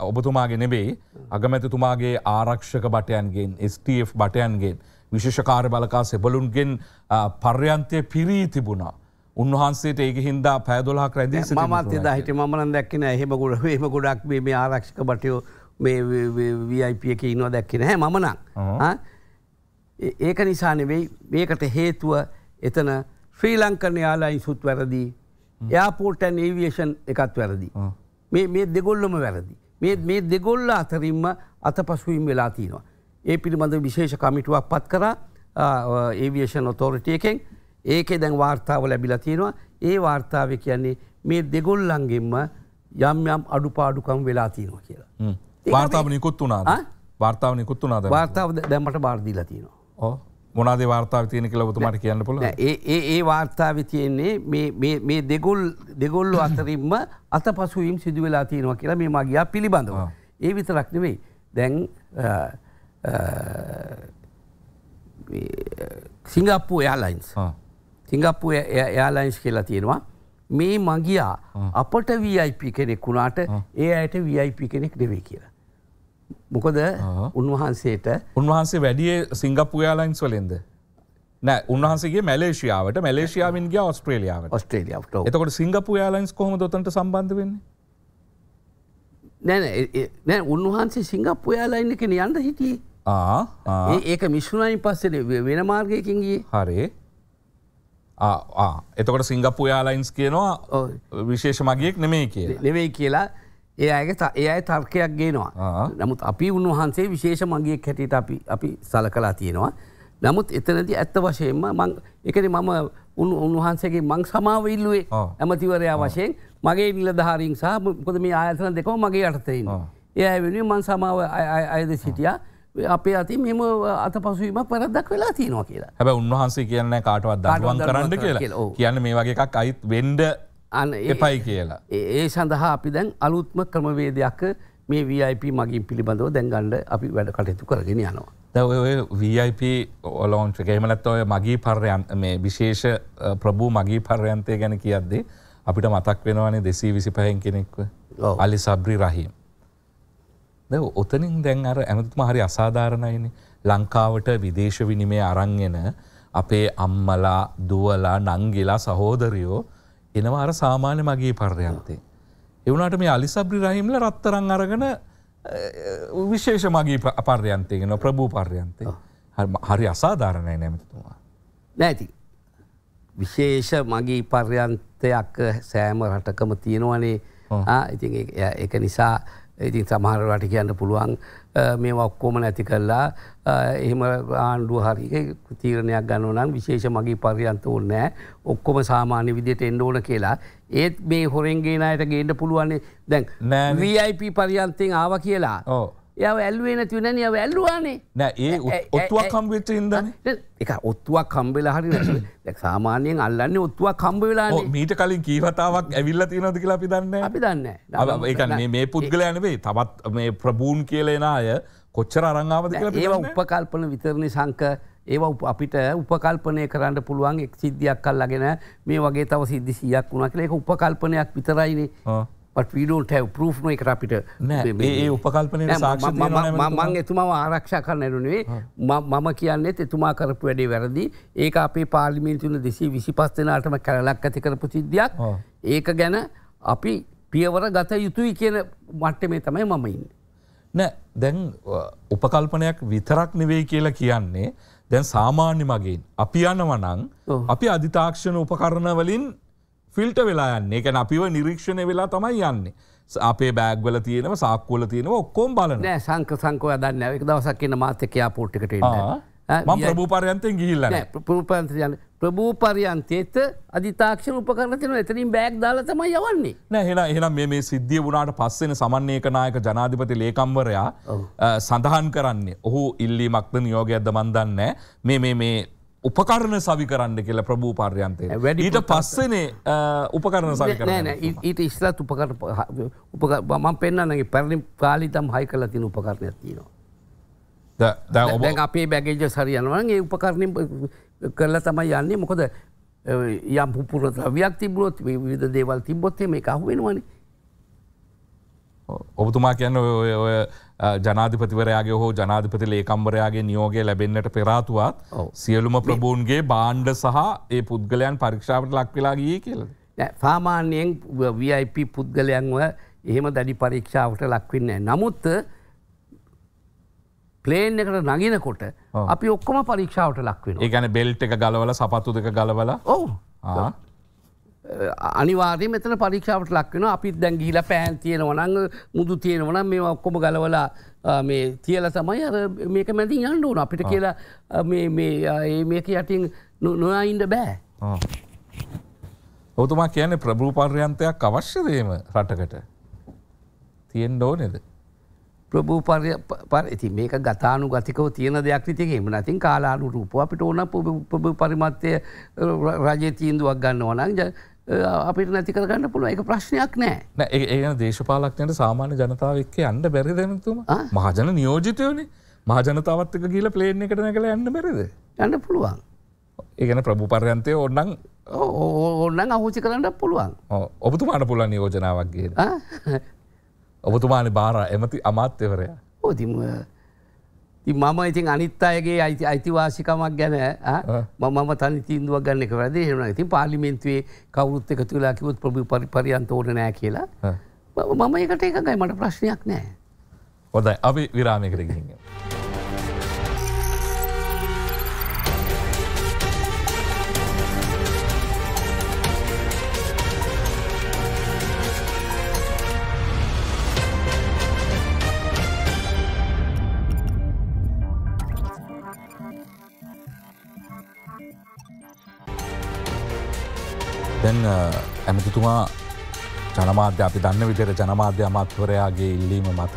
ඔබතුමාගේ නෙබෙයි අගමැතිතුමාගේ ආරක්ෂක බටයන්ගෙන් ස්ටF බටයන්ගෙන් විශෂකාර බලකා සෙබලුන්ගෙන් පර්යන්තය පිරී තිබුණා. උන්වහන්සේට ඒක හින්දා පෑදොලහක් රැදේ මත් හිට මන දැක්කන එහෙම ගොඩ හෙම ගොඩක් මේ ආරක්ෂක බටයෝ මේ වIP එක ඉන්නවා දැක්කෙන හැ මමනක් ඒක නිසානෙවෙයි මේකට හේතුව එතන ශ්‍රී ලංකන යාලායි සුත් වැරදි එයාපෝටන් ඒවේෂන් එකත් වැරදි මේ දෙගොල්ලොම වැරදි මේ දෙගොල්ල අතරින්ම අත පසුවීම් වෙලා තියෙනවා ඒ පිළිබඳ විශේෂ කමිටුවක් පත් කර ඒවේෂන් ඔතෝරට එකෙන් ඒකේ දැන් වාර්තාව ලැබිලා තියෙනවා ඒ වාර්තාව කියන්නේ මේ දෙගොල්ලන්ගෙන්ම යම් යම් අඩුපාඩුකම් වෙලා තියෙනවා කියලා. වාර්තාව නිකුත් වුණා වාර්තාව නිකුත් වුණාද වාර්තාව දැමට බාර්දීලා තියෙනවා මොනාදේ වාර්තාව තියෙන කලවතුමට කියන්න පුල ඒ ඒ වාර්තාව තියෙන්නේ මේ දෙගොල් දෙගොල්ලු අතරින්ම අත පසුවීම් සිදුවෙලා තියෙනවා කියලා මේ මගයා පිළිබඳව ඒ විත රක්නවෙයි දැන් සිංගප්පු එයාලයින්ස් සිංගප්පු එයාලයින්ස් කියලා තියෙනවා මේ මගියා අපට වIP කෙනෙක් වුණාට ඒ අයට වIP කෙනෙක් නෙවේ කියලා මොකද උන්වහන්සේට උන්වහන්සේ වැඩිය සිංගප්පු යාලයින්ස් වලෙන්ද නෑ උන්වහන්සගේ මැලේෂයාවට මැලේෂයාවන්ගේ ඔස්ට්‍රේලියාව ඔස්ට්‍රේලියාවට එතකොට සිංගපපු යාලයින්ස් කොම දොතට සම්බන්ධ වෙන්නේ නෑ නෑ උන්වහන්සේ සිංගප්පු යාලයින්න කෙන යන්න හිටියේ ඒක මිශ්ුණයින් පස්සෙ වෙන මාර්ගයකින්ගේ හරේ එතකොට සිංගපපු යාලයින්ස් කියනවා විශේෂ මගේක් නෙමෙයි කිය නෙවෙයි කියලා ඒ අයගේ ඒ අය තර්කයක් ගේනවා නමුත් අපි උන්වහන්සේ විශේෂ මගේ හැටියට අපි අපි සල කලා තියෙනවා. නමුත් එතනති ඇත්ත වශයෙන්ම එකන මම උන්වහන්සේගේ මං සමාව ඉල්ලුවේ ඇමතිවරයා වශයෙන් මගේ නිලධාරීන් සහ පොද මේ ආයතන දෙකව මගේ අටතයින්න. ඒ අය වෙනුව මං සමාව අයද සිටියා අපේ අති මෙම අත පසුවීම පරදක් වෙලා තියනවා කියලා හැබ උන්වහන්සේ කියන්න කාටවත් දරුවන් කරන්න කියලා කියන්න මේ වගේ එකක් අයිත් වෙන්ඩ එපයි කියලා. ඒ සඳහා අපි දැන් අලුත්ම ක්‍රමවේදයක් මේ VIP මගින් පිළිබඳව දැන්ගණ්ඩ අපි වැඩ කටයුතු කරගෙන යනවා. දැ VIP ඔලෝන්ට්‍ර එකහමලත් ඔය මගේ පර්යන් මේ විශේෂ ප්‍රභූ මගේ පර්යන්තය ගැන කියද්දේ අපිට මතක් වෙනවානේ දෙසී විසි පැහැන් කෙනෙක්ව අලි සබ්‍රි රහීම්. දැ ඔතනින් දැන් අර ඇමතුම හරි අසාධාරණයන ලංකාවට විදේශ විනිමේ අරංගෙන අපේ අම්මලා දුවලා නංගිලා සහෝදරයෝ එනවා අර සාමාන්‍ය මගේ පර්යන්තේ. එවුණට මේ අලිසබ්‍රි රහිම්ල රත්තරං අරගන විශේෂ මගේ අපර්යන්තයගෙන ප්‍රභූ පර්යන්තේ හරි අසාධාරණය නැමතිතුමා. නැති. විශේෂ මගේ පර්යන්තයක් සෑම රටකම තියෙනවනේ ඉති එක නිසා ඉතින් සමහරවට කියන්න පුළුවන් මේ ඔක්කෝම නැති කරලා එහෙම ආණ්ඩුව හරි තීරණයක් ගන්නවනම් විශේෂ මගේ පරියන්ත ඕන්නෑ ඔක්කොම සාමාන්‍ය විදියට එන්ඩෝන කියලා ඒත් මේ හොරෙන්ගේ අයට ගේන්න පුළුවන්නේ දැන් VIP පරියන්තෙන් ආව කියලා ඕ. යව ඇල්ුවේ නැතිවනැන යව ඇල්ලවානේ නෑ ඒ ඔත්තුවක් කම්පිට ඉද එක ඔත්තුවක් කම්බෙලා හරි සාමානයෙන් අල්ලන්න ඔත්තුවක් කම්බවෙලා මීට කලින් කීවතාවක් ඇවිල්ල තියනද කියලා අපි දන්න අපි දන්න ඒ මේ පුද්ගල යනවේ තවත් මේ ප්‍රබූන් කියලෙන අය කොච්චර අරංාවද ඒවා උපකල්පන විතරණය සංක ඒවා අපිට උපකල්පනය කරන්න පුළුවන් එක් සිද්ධියක් කල් ලගෙන මේ වගේ තව සිද්ධි සියක් වුණ කියලෙක උපකල්පනයක් විතරයිනේ but we don't have proof no එකට අපිට ඒ උපකල්පනය මං එතුමා ආරක්ෂා කරන ඇරුණේ මම කියන්නෙත් එතුමා කරපු වැඩේ වැරදි ඒක අපේ පාලිමින්තුන දෙසේ විසි පස් දෙනාටම කරලක් ඇති කරපු සිද්ධියක් ඒක ගැන අපි පියවර ගත යුතුයි කියන මට්ට මේ තමයි මම ඉන්න. නෑ දැන් උපකල්පනයක් විතරක් නෙවෙයි කියලා කියන්නේ දැන් සාමාන්‍ය මගේන් අපි යනවනං අපි අධිතාක්ෂණ උපකරණ වලින් ෆිල්ට වෙලා යන්නේ එකන අපිව නිරීක්ෂණය වෙලා තමයි යන්නේ. අපේ බෑග්වල තියනව සාක්කොල තියනව ඔක්කොම් බලන සංක සංකෝය දන්න එක දවසක්න්න මාතකයා පෝට්ිකට ප්‍රභූපරයන්තෙන් ගිහිල්ල ප්‍රපන්ත යන්න ප්‍රභූපරියන්තේත අධිතාක්ෂණ උපකරතින එතනින් බෑක් දාල තමයි යවන්නේ නැහෙන එහෙනම් මේ සිද්ධිය වුණට පස්සෙන සමන්නේකනායක ජනාධිපති ලේකම්වරයා සඳහන් කරන්නේ ඔහු ඉල්ලි මක්ද නියෝගයක්ද මන්දන්න මේ මේ උපකරණ සවි කරන්න කියලා ප්‍රභූ පර්යන්තය ඊට පස්සනේ උපකරණ සවි කරන ඊට ඉස්ලත් උපකර මම පෙන්න්නගේ පැරණි පාලිතම් හයි කල තින උපකරණය තියනවා අපේ බැගේජ සරියනවන්ගේ උපකරණය කරලා තමයි යන්නේ මොකද යම් පුපුර ්‍රවයක් තිබරොත් විධ දේවල් තිබොත්තේ මේ කහුවෙනවනේ ඔබතුමා කියන්න ඔය ඔය ජනාධිපතිවරයාගේ හෝ ජනාධිපති ලේකම්බරයාගේ නියෝගේ ලැබෙන්න්නට පෙරාතුවත් සියලුම ප්‍රබූන්ගේ බාණ්ඩ සහ ඒ පුද්ගලයන් පරීක්ෂාවට ලක්වෙලා ගිය කියල. සාමාන්‍යයෙන් වIP පුද්ගලයන්ව එහෙම දැඩි පරීක්ෂාවට ලක්වෙන්න. නමුත් පලේන් එකට නගෙනකොට අපි ඔක්කොම පරීක්ෂාවට ලක්වෙන ඒගැන බෙල්ට් එක ගලවල සපත්තු දෙක ගලවල ඕ අනිවාර්ය මෙතන පරීක්ෂාවට ලක්වෙන අපිත් දැන් ගිහිල පෑන් තියෙනවනං මුදු තියෙනවන මේ ඔක්කොම ගලවලා මේ තියල තමයි අර මේක මැතින් අන්ඩුවන අපිට කියලා මේක යටින් නොයයින්ට බෑ. ඔතුමා කියන්නේ ප්‍රභූපර්යන්තයක් අවශ්‍යදීම රටකට තියෙන් ඕනෙද. ප්‍රභූපර්ය පරති මේක ගතානු ගතිකව තියෙන දෙයක් තියකෙම නතින් කාලානු රූප අපිට ඕන පරිමත්වය රජය තීන්දුවක් ගන්න ඕනන් අපිට නැති කරගන්න පුළුව එක ප්‍රශ්නයක් නෑ ඒ දේශපාලක්නයට සාමාන්‍ය ජනතාවක්ක යන්න බැරි දැනතුම මහජන නියෝජිතයනේ මහජනතාවත්තක කියල පලේන එකට නැකළ යන්න බැරිද යන්න පුළුවන් ඒගැන ප්‍රභු පර්යන්තය ඔන්නන් ඔන්නන් අහෝචි කරන්න පුළුවන් ඔබතුමාන පුලන් නියෝජනාවක්ගේ ඔබතුමාන බාර එමති අමාත්‍යවරයා ඕතිම මම ඉතින් අනිත් අයගේ අයිති අයිතිවාසිකමක් ගැන මම තනි තිීන්දුව ගන්න එක වැද හෙන ඉතින් පාලිමෙන්න්තුවේ කවුරුත් එක තුලා කිවත් ප්‍රභ පරි පරියන්ත ඕන නෑ කියලා මම එකට එකගයි මට ප්‍රශ්නයක් නෑ. හොදයි අපි විරාමයකරගන්න. දැන් ඇමතිතුමා ජනමාධ්‍ය අපි දන්න විදිර ජනමාධ්‍ය අමත්වරයාගේ ඉල්ලීම මත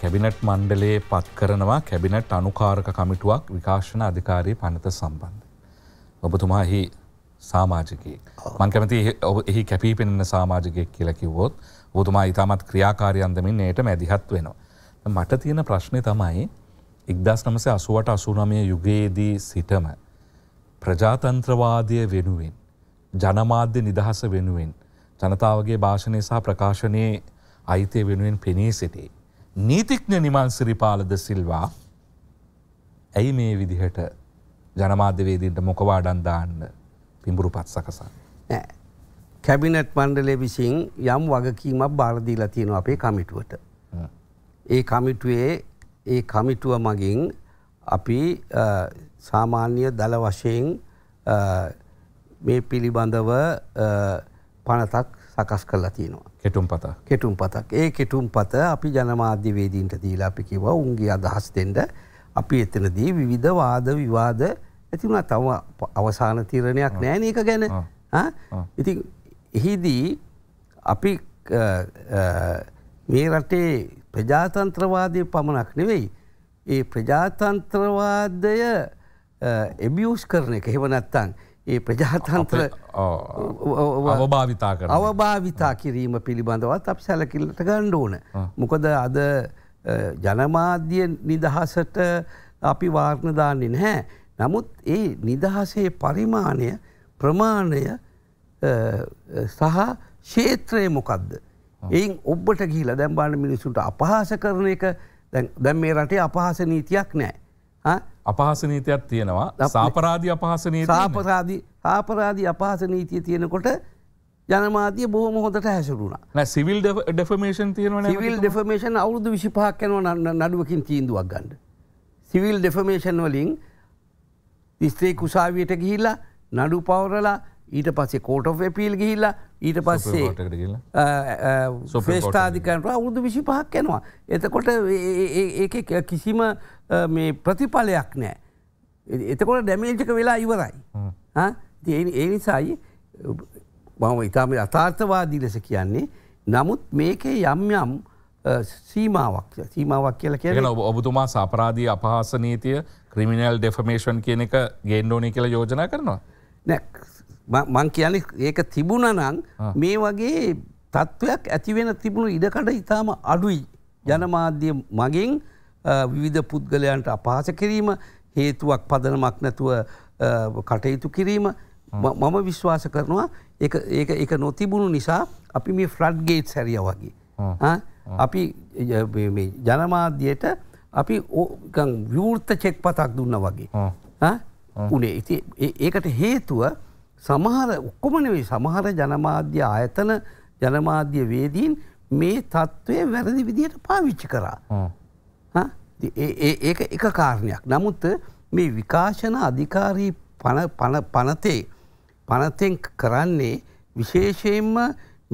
කැබිනට් මණ්ඩලයේ පත් කරනවා කැබිනට් අනුකාරක කමිටුවක් විකාශන අධිකාරී පනත සම්බන්ධ. ඔබතුමාහි සාමාජකයේ. මං කැමති එහි කැපී පෙනෙන සාමාජකයක් කියලකිවොත් ඔබතුමා ඉතාමත් ක්‍රියාකාරයන්දමින් ඒයට මැදිහත් වෙනවා. මට තියෙන ප්‍රශ්නය තමයි ඉක්දස් නමසේ අසුවට අසුනමය යුගයේදී සිටම ප්‍රජාතන්ත්‍රවාදය වෙනුවෙන් ජනමාධ්‍ය නිදහස වෙනුවෙන් ජනතාවගේ භාෂණය සහ ප්‍රකාශනයේ අයිතය වෙනුවෙන් පෙනී සිටේ. නීතිඥ නිමන් සිරිපාලද සිල්වා ඇයි මේ විදිහට ජනමාධ්‍යවේදීන්ට මොකවාඩන්දාන්න පිඹුරු පත් සකසන්න. කැබිනට් මණ්ඩලේ විසින් යම් වගකීමක් බාරදීලා තියෙනවා අපේ කමිටුවට. ඒ කමිටුවේ ඒ කමිටුව මගින් අපි සාමාන්‍ය දළ වශයෙන් මේ පිළිබඳව පනතක් සකස් කරලා තියෙනවා. කෙටුම් පතක්. කෙටුම් පතක්. ඒ කෙටුම් පත අපි ජනමාධ්‍යවේදීන්ට දීලා අපි කිව්වා උන්ගේ අදහස් දෙන්න. අපි එතනදී විවිධ වාද විවාද ඇති වුණා. තව අවසාන තීරණයක් නැහැ නේ ඒක ගැන. ආ ඉතින් එහිදී අපි මේ රටේ ප්‍රජාතන්ත්‍රවාදය පමණක් නෙවෙයි. ඒ ප්‍රජාතන්ත්‍රවාදය එබියස් කරන එක හෙව නැත්තන් ඒ ප්‍රජාතන්ත්‍ර අවභාවිතා අවභාවිතා කිරීම පිළිබඳවත් අප සැලකිල්ලට ගණ්ඩ ඕන. මොකද අද ජනමාධ්‍ය නිදහසට අපි වාර්ණදාන්නේ නැහැ. නමුත් ඒ නිදහසේ පරිමාණය ප්‍රමාණය සහ ශේත්‍රය මොකක්ද. එයින් ඔබට ගිහිල දැම්බාන මිනිසුන්ට අපහාස කරන එක දැන් මේ රටේ අපහස නීතියක් නෑ. අපහසනීතයක් තියෙනවා සාපරාධී අපහසනී සාපරාධී සාපරාධී අපහසනීතිය තියෙනකොට ජනමාතිය බොහම හොඳට හැසරුණා සිවිල් ඩෙෆමේෂන් තියෙන විල් ඩෙෆමේෂන් අවුදු විශිපහක් කැනව නඩුවකින් තීන්දුවක් ගන්න. සිවිල් ඩෙෆමේෂන් වලින් ස්ත්‍රේ කුසාවියට ගිහිල්ලා නඩු පවරලා ඊට පස්සේ කෝට පීල් ගිහිල්ලා ඊට පස්සේ ශ්‍රේෂ්ඨාධිකන්ට අවුරුදු විසි පහක් යනවා. එතකොට ඒ කිසිම ප්‍රතිඵලයක් නෑ. එතකොට ඩැමේජ්ක වෙලා ඉවරයි. ඒ නිසායි මම ඉතාම අතාර්ථවාදී ලෙස කියන්නේ නමුත් මේකේ යම් යම් සීමාවක් සීමාවක් කියල කියෙන ඔබතුමා සාපරාධී අපහාස නීතිය ක්‍රිමිනල් ඩෙෆමේෂන් කියන එක ගේන්ඩෝනි කියල යෝජනා කරනවා. නැක් මං කියන ඒක තිබුණ නං මේ වගේ තත්ත්වයක් ඇතිවෙන තිබුණු ඉඩකඩ ඉතාම අඩුයි ජනමාධ්‍ය මගින් විවිධ පුද්ගලයන්ට අපහස කිරීම හේතුවක් පදනමක් නැතුව කටයුතු කිරීම මම විශ්වාස කරනවා එක නොතිබුණු නිසා අපි මේ ෆ්ලඩ් ගේට් සැරිය වගේ අපි ජනමාධ්‍යයට අපි විවෘත චෙක් පතක් දුන්න වගේ උනේ ඉති ඒකට හේතුව සමහර ඔක්කොම නෙවෙයි සමහර ජනමාධ්‍ය ආයතන ජනමාධ්‍ය වේදීන් මේ තත්ත්වය වැරදි විදියට පාවිච්චි කරා. ඒක එක කාරණයක්. නමුත් මේ විකාශන අධිකාරී පනතේ පනතෙන් කරන්නේ විශේෂයෙන්ම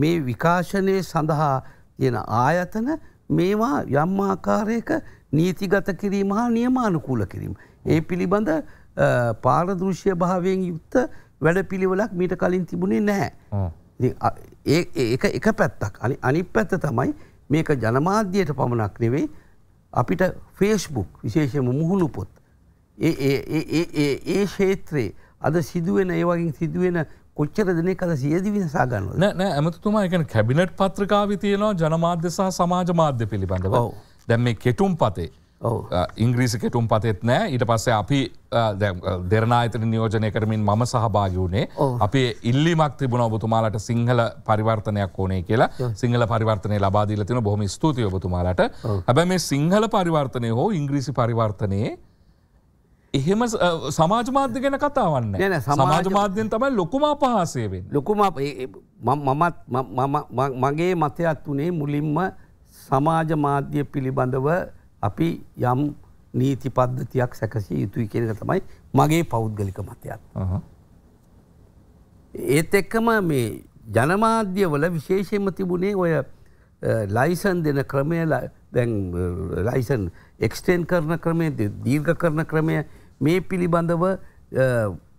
මේ විකාශනය සඳහා තියෙන ආයතන මේවා යම් ආකාරයක නීතිගත කිරීම හා නියමානුකූල කිරීම. ඒ පිළිබඳ පාරදෘශ්‍ය භාවයෙන් යුක්ත වැඩ පිළිවෙලක් මීට කලින් තිබුණේ නැහැ. ඒ එක පැත්තක් අනි අනි පැත්ත තමයි මේක ජනමාධ්‍යයට පමණක් නෙවෙයි අපිට ෆේස්බුක් විශේෂම මුහුණු පොත්. ඒ ශේත්‍රයේ අද සිදුවෙන ඒවගින් සිදුවෙන කොච්චර දෙනෙ කද සියදි විනිසා ගන්න නෑ ඇමතුතුමා එකන කැබිනට් පත්‍රකාවි තියෙනවා ජනමාධ්‍ය සහ සමාජ මාධ්‍ය පිළිබඳව දැම් මේ කෙටුම් පතේ ඉංග්‍රීසි කෙටුම් පතෙත් නෑ ඊට පස්සේ අපි දෙරනාතර නියෝජනය කරමින් මම සහභාගි වුණේ අපේ ඉල්ලිමක් තිබුණ ඔබතුමාලට සිංහල පරිවර්තනයක් ඕනේ කියලා සිංහල පරිවර්තනය ලබාදීල තින බොහම ස්තුතිය ඔබතුමාලට හැබැ මේ සිංහල පරිවර්තනය හෝ ඉංග්‍රීසි පරිවර්තනයේ එහෙම සමාජ මාධ්‍ය ගැන කතාවන්න න සමාජ මාධ්‍යෙන් තමයි ලොකුමා පහසේවෙන් ලොකුම මමත් මගේ මතයක් වනේ මුලින්ම සමාජ මාධ්‍ය පිළිබඳව අපි යම් නීති පද්ධතියක් සැකසිය යුතුයි කියනක තමයි මගේ පෞද්ගලික මතයක්. ඒත් එක්කම මේ ජනමාධ්‍යවල විශේෂයම තිබුණේ ඔය ලයිසන් දෙන ක්‍රමය දැන් ලයිසන් එක්ස්ටේන් කරන ක්‍රමය දීර්ඝ කරන ක්‍රමය මේ පිළිබඳව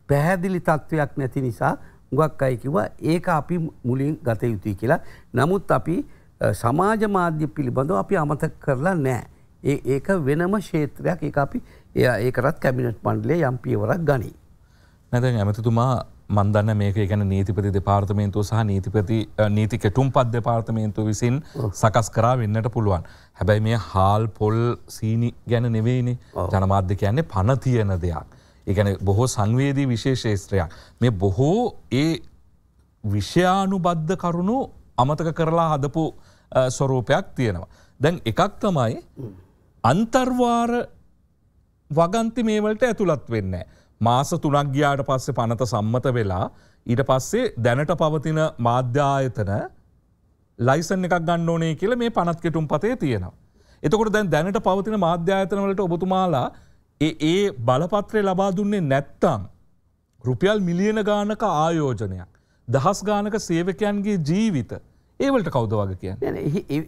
පැහැදිලි තත්ත්වයක් නැති නිසා ගක් අයකිවා ඒක අපි මුලින් ගත යුතුයි කියලා. නමුත් අපි සමාජ මාධ්‍ය පිළිබඳව අපි අමතක කරලා නෑ. ඒ ඒක වෙනම ශේත්‍රයක් ඒ අපි එය ඒකරත් කැමිනට් පන්ඩලේ යම් පියවරක් ගනී. නැද ඇමතිතුමා මන්දන්න මේක ගැන නීතිපති දෙපාර්තමේන්තුව සහ නීතිපති නීතික ටුම් පත් දෙපාර්තමේන්තු විසින් සකස් කරා වෙන්නට පුළුවන්. හැබැයි මේ හාල් පොල් සීනි ගැන නෙවෙයිනි ජනමාධ්‍ය කියන්නේ පණ තියන දෙයක්. ඒගැන බොහෝ සංවේදී විශේෂේත්‍රයක්. මේ බොහෝ ඒ විෂයානුබද්ධ කරුණු අමතක කරලා හදපු ස්වරූපයක් තියෙනවා. දැන් එකක් තමයි අන්තර්වාර වගන්ති මේවලට ඇතුළත් වෙන්න. මාස තුනක් ගියාට පස්සේ පනත සම්මත වෙලා ඊට පස්සේ දැනට පවතින මාධ්‍යායතන ලයිසන් එකක් ගන්න ඕනේ කියල මේ පනත් කෙටුම් පතේ තියෙනවා. එතකොට දැන් දැනට පවතින මාධ්‍යායතනවලට ඔබතුමාලා ඒ බලපත්‍රය ලබා දුන්නේ නැත්තං. රුපියල් මිලියන ගානක ආයෝජනයක්. දහස් ගානක සේවකයන්ගේ ජීවිත ඒවලට කෞද වග කිය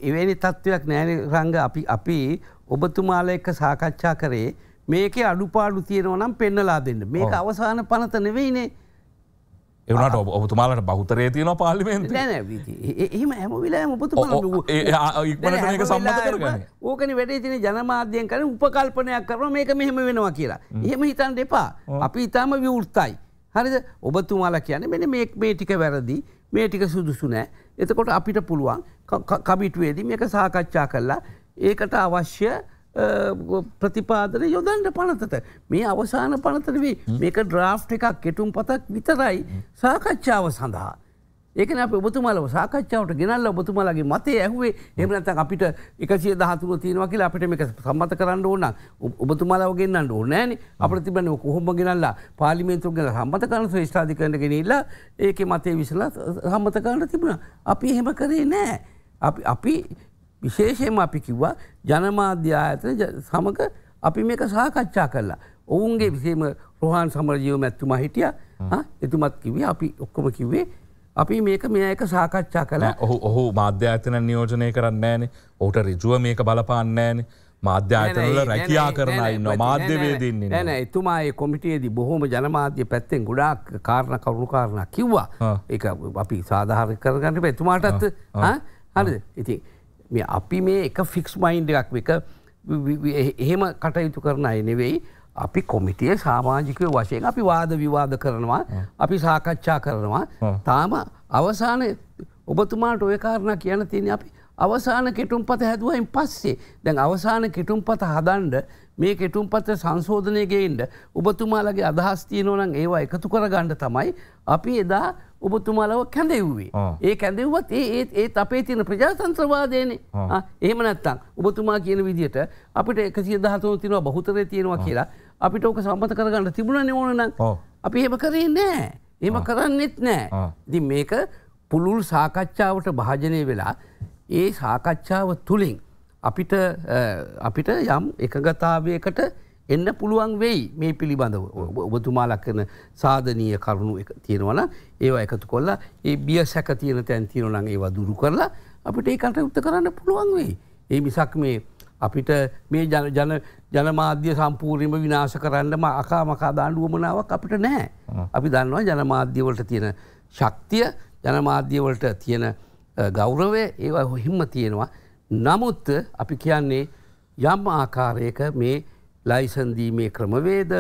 එවැනි තත්ත්වයක් නෑන රංග අපි අපි ඔබතුමාල එක්ක සාකච්ඡා කරේ මේක අඩුපාඩු තියෙනව නම් පෙන්නලා දෙන්න මේක අවසාන පනත නෙවෙයිනේ එවනට ඔබතුමාලට බෞතරය තියන පාලිමෙන් එහම ඇමවිලා ඔබතුමා ඉක්මනක සම්මත කරගන්න ඕකන වැඩේ තින ජනමාධ්‍යයෙන් කරන උපකල්පනයක් කරන මේක මෙහෙම වෙනවා කියලා. එහෙම හිතන් දෙපා අපි ඉතාම විවෘත්තයි. හරිද ඔබතුමාලා කියන මෙන මේ ටික වැරදි මේ ටික සුදුසු නෑ එතකොට අපිට පුළුවන් කමිටුවේදී මේක සාකච්ඡා කරලා ඒකට අවශ්‍ය ප්‍රතිපාදන යොදන්ට පනතට මේ අවසාන පනතර වේ මේක ඩ්‍රාෆ් එකක් කෙටුම් පතක් විතරයි සාකච්ඡාව සඳහා. ඒකන අප ඔබතුමල සාකච්ඡාවට ගෙනල්ල ඔබතුමලගේ මතේ ඇහුවේ එමනත අපිට එකසිය දහතුව තියෙනවා කියලා අපිට මේක සම්මත කරන්න ඕන ඔබතුමලාව ගෙන්න්නට ඕනෑන අප තිබන කොහොම ගෙනල්ලා පාලිමේන්තුර ගැන සම්මත කරන ශ්‍රේෂ්ඨාධිකරන ගෙනල්ලා ඒක මතේ විසල සම්මත කරන්න තිබුණ අපි එහෙම කරේ නෑ. අපි විශේෂයෙන්ම අපි කිව්වා ජනමාධ්‍ය ආයතන සමග අපි මේක සාකච්ඡා කරලා. ඔවුන්ගේ විසේම රොහන් සමරජීව මැත්තුම හිටිය එතුමත් කිවේ අපි ඔක්කොම කිව්වේ අපි මේක මේ එක සාකච්ඡා කළ ඔහු ඔහු මාධ්‍යාතන නියෝජනය කරන්න ෑනේ ඔහුට රිජුව මේක බලපාන්නෑනේ මාධ්‍යාතනල රැකයා කරනයින්න මාධ්‍යවේදන්නේ නැන එතුමායි කොමිටේදී බොහොම ජනමාධ්‍ය පැත්තෙන් ගොඩාක් කාරණ කරුණු කාරණ කිව්වා ඒ අපි සාධහර කරගන්න එතුමාටත් හරිද ඉතින් මේ අපි මේ එක ෆික්ස් මයින්ඩ එකක් එක එහෙම කටයුතු කරන අය නෙවෙයි අපි කොමිටිය සාමාජිකය වශයෙන් අපි වාද විවාද කරනවා අපි සාකච්ඡා කරනවා තාම අවසාන ඔබතුමාට ඔයකාරණ කියන තියෙන අපි අවසාන කෙටුම් පත හැදුවයින් පස්සේ දැන් අවසාන කෙටුම් පත හදන්ඩ මේ කෙටුම් පත සංශෝධනයගේන්ට ඔබතුමාලගේ අදහස්තියනෝනන් ඒවා එකතු කරගණ්ඩ තමයි අපි එදා ඔබතුමාලව කැඳෙව්වේ. ඒ කැඳෙව්වත් ඒ ඒත් අපේ තියෙන ප්‍රජාතන්ත්‍රවාදයනේ. එහෙම නැත්තම් ඔබතුමා කියන විදිහට අපිට 113 තියෙනවා බහුතරය තියෙනවා කියලා අපිට ඕක සම්මත කරගන්න තිබුණනේ ඕන නම්. අපි එහෙම කරේ නෑ. එහෙම කරන්නෙත් නෑ. ඉතින් මේක පුළුල් සාකච්ඡාවට භාජනය වෙලා ඒ සාකච්ඡාව තුලින් අපිට අපිට යම් එකගතාවයකට එන්න පුළුවන් වෙයි මේ පිළිබඳව ඔබතුමාලා කරන සාධනීය කරුණු තියෙනවන ඒවා එකතු කොල්ලා ඒ බිය සැක තියෙන තැන් තියෙනනං ඒවා දුරු කරලා අපිට ඒකට යුත්ත කරන්න පුළුවන් වෙයි. ඒ මිසක් මේ අපිට මේ ජනමාධ්‍ය සම්පූර්ණයම විනාශ කරන්නම අකාමකා දාණ්ඩුවමනාවක් අපිට නෑ. අපි දන්නවා ජනමාධ්‍යවලට තියෙන ශක්තිය ජනමාධ්‍යවලට තියෙන ගෞරවය ඒවා හොහිම්ම තියෙනවා. නමුත් අපි කියන්නේ යම් ආකාරයක මේ ලයිසන්දීමේ ක්‍රමවේද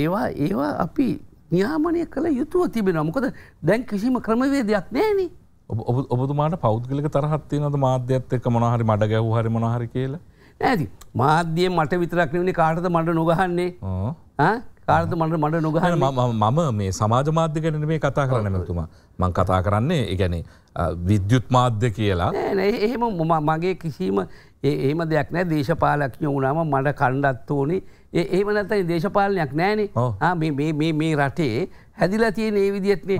ඒවා ඒවා අපි නියාමනය කළ යුතුව තිබෙන මොකද දැන් කිසිම ක්‍රමවේදයක් නෑන ඔබතුමාට පෞද්ගලික තරහත්වයනද මාධ්‍යත් එක්ක මොනහරි මඩ ගැහූ හරි මොහරි කියලා ඇති මාධ්‍යය මට විතරක් නෙවනි කාටද මට නොගහන්නේ කාර්ත මට මට නොගහන මම මේ සමාජ මාධ්‍ය ගැන මේ කතා කරන්න මතුමා මං කතා කරන්නේ ගැන විද්‍යුත් මාධ්‍ය කියලා එහෙම මගේ කිසිීම ඒ ඒම දෙයක් නෑ දේශපාලක්ඥ වුණම මට කණ්ඩත් ඕනි ඒ ඒම නැතයි දේශපාලනයක් නෑනේ මේ රටේ හැදිලා තිය ඒ විදිත්නේ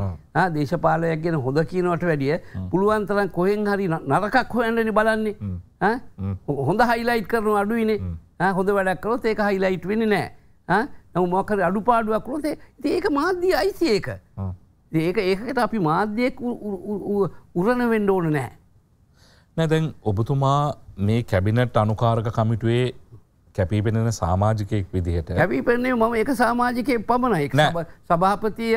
දේශපාලයක් ගැන හොඳ කියනවට වැඩිය පුළුවන්තරන් කොහෙන් හරි නරකක් හොයන්නනි බලන්නේ හොඳ හයිලයිට් කරනු අඩුවනේ හොඳ වැඩක්කරොත් ඒක හයිලයිට් වෙන නෑ නොමකර අඩුපාඩුවක්කරොතේ ඒක මාධ්‍ය අයිති ඒක ඒක ඒකට අපි මාධ්‍යයක් උරණ වෙන්ඩ ඕන නෑ නැදැන් ඔබතුමා මේ කැබිනට් අනුකාරක කමිටුවේ කැපීපෙනෙන සාමාජිකයෙක් විදිහට ඇැපිපෙන්නේ මම එක සාමාජිකය පමණයි සභාපතිය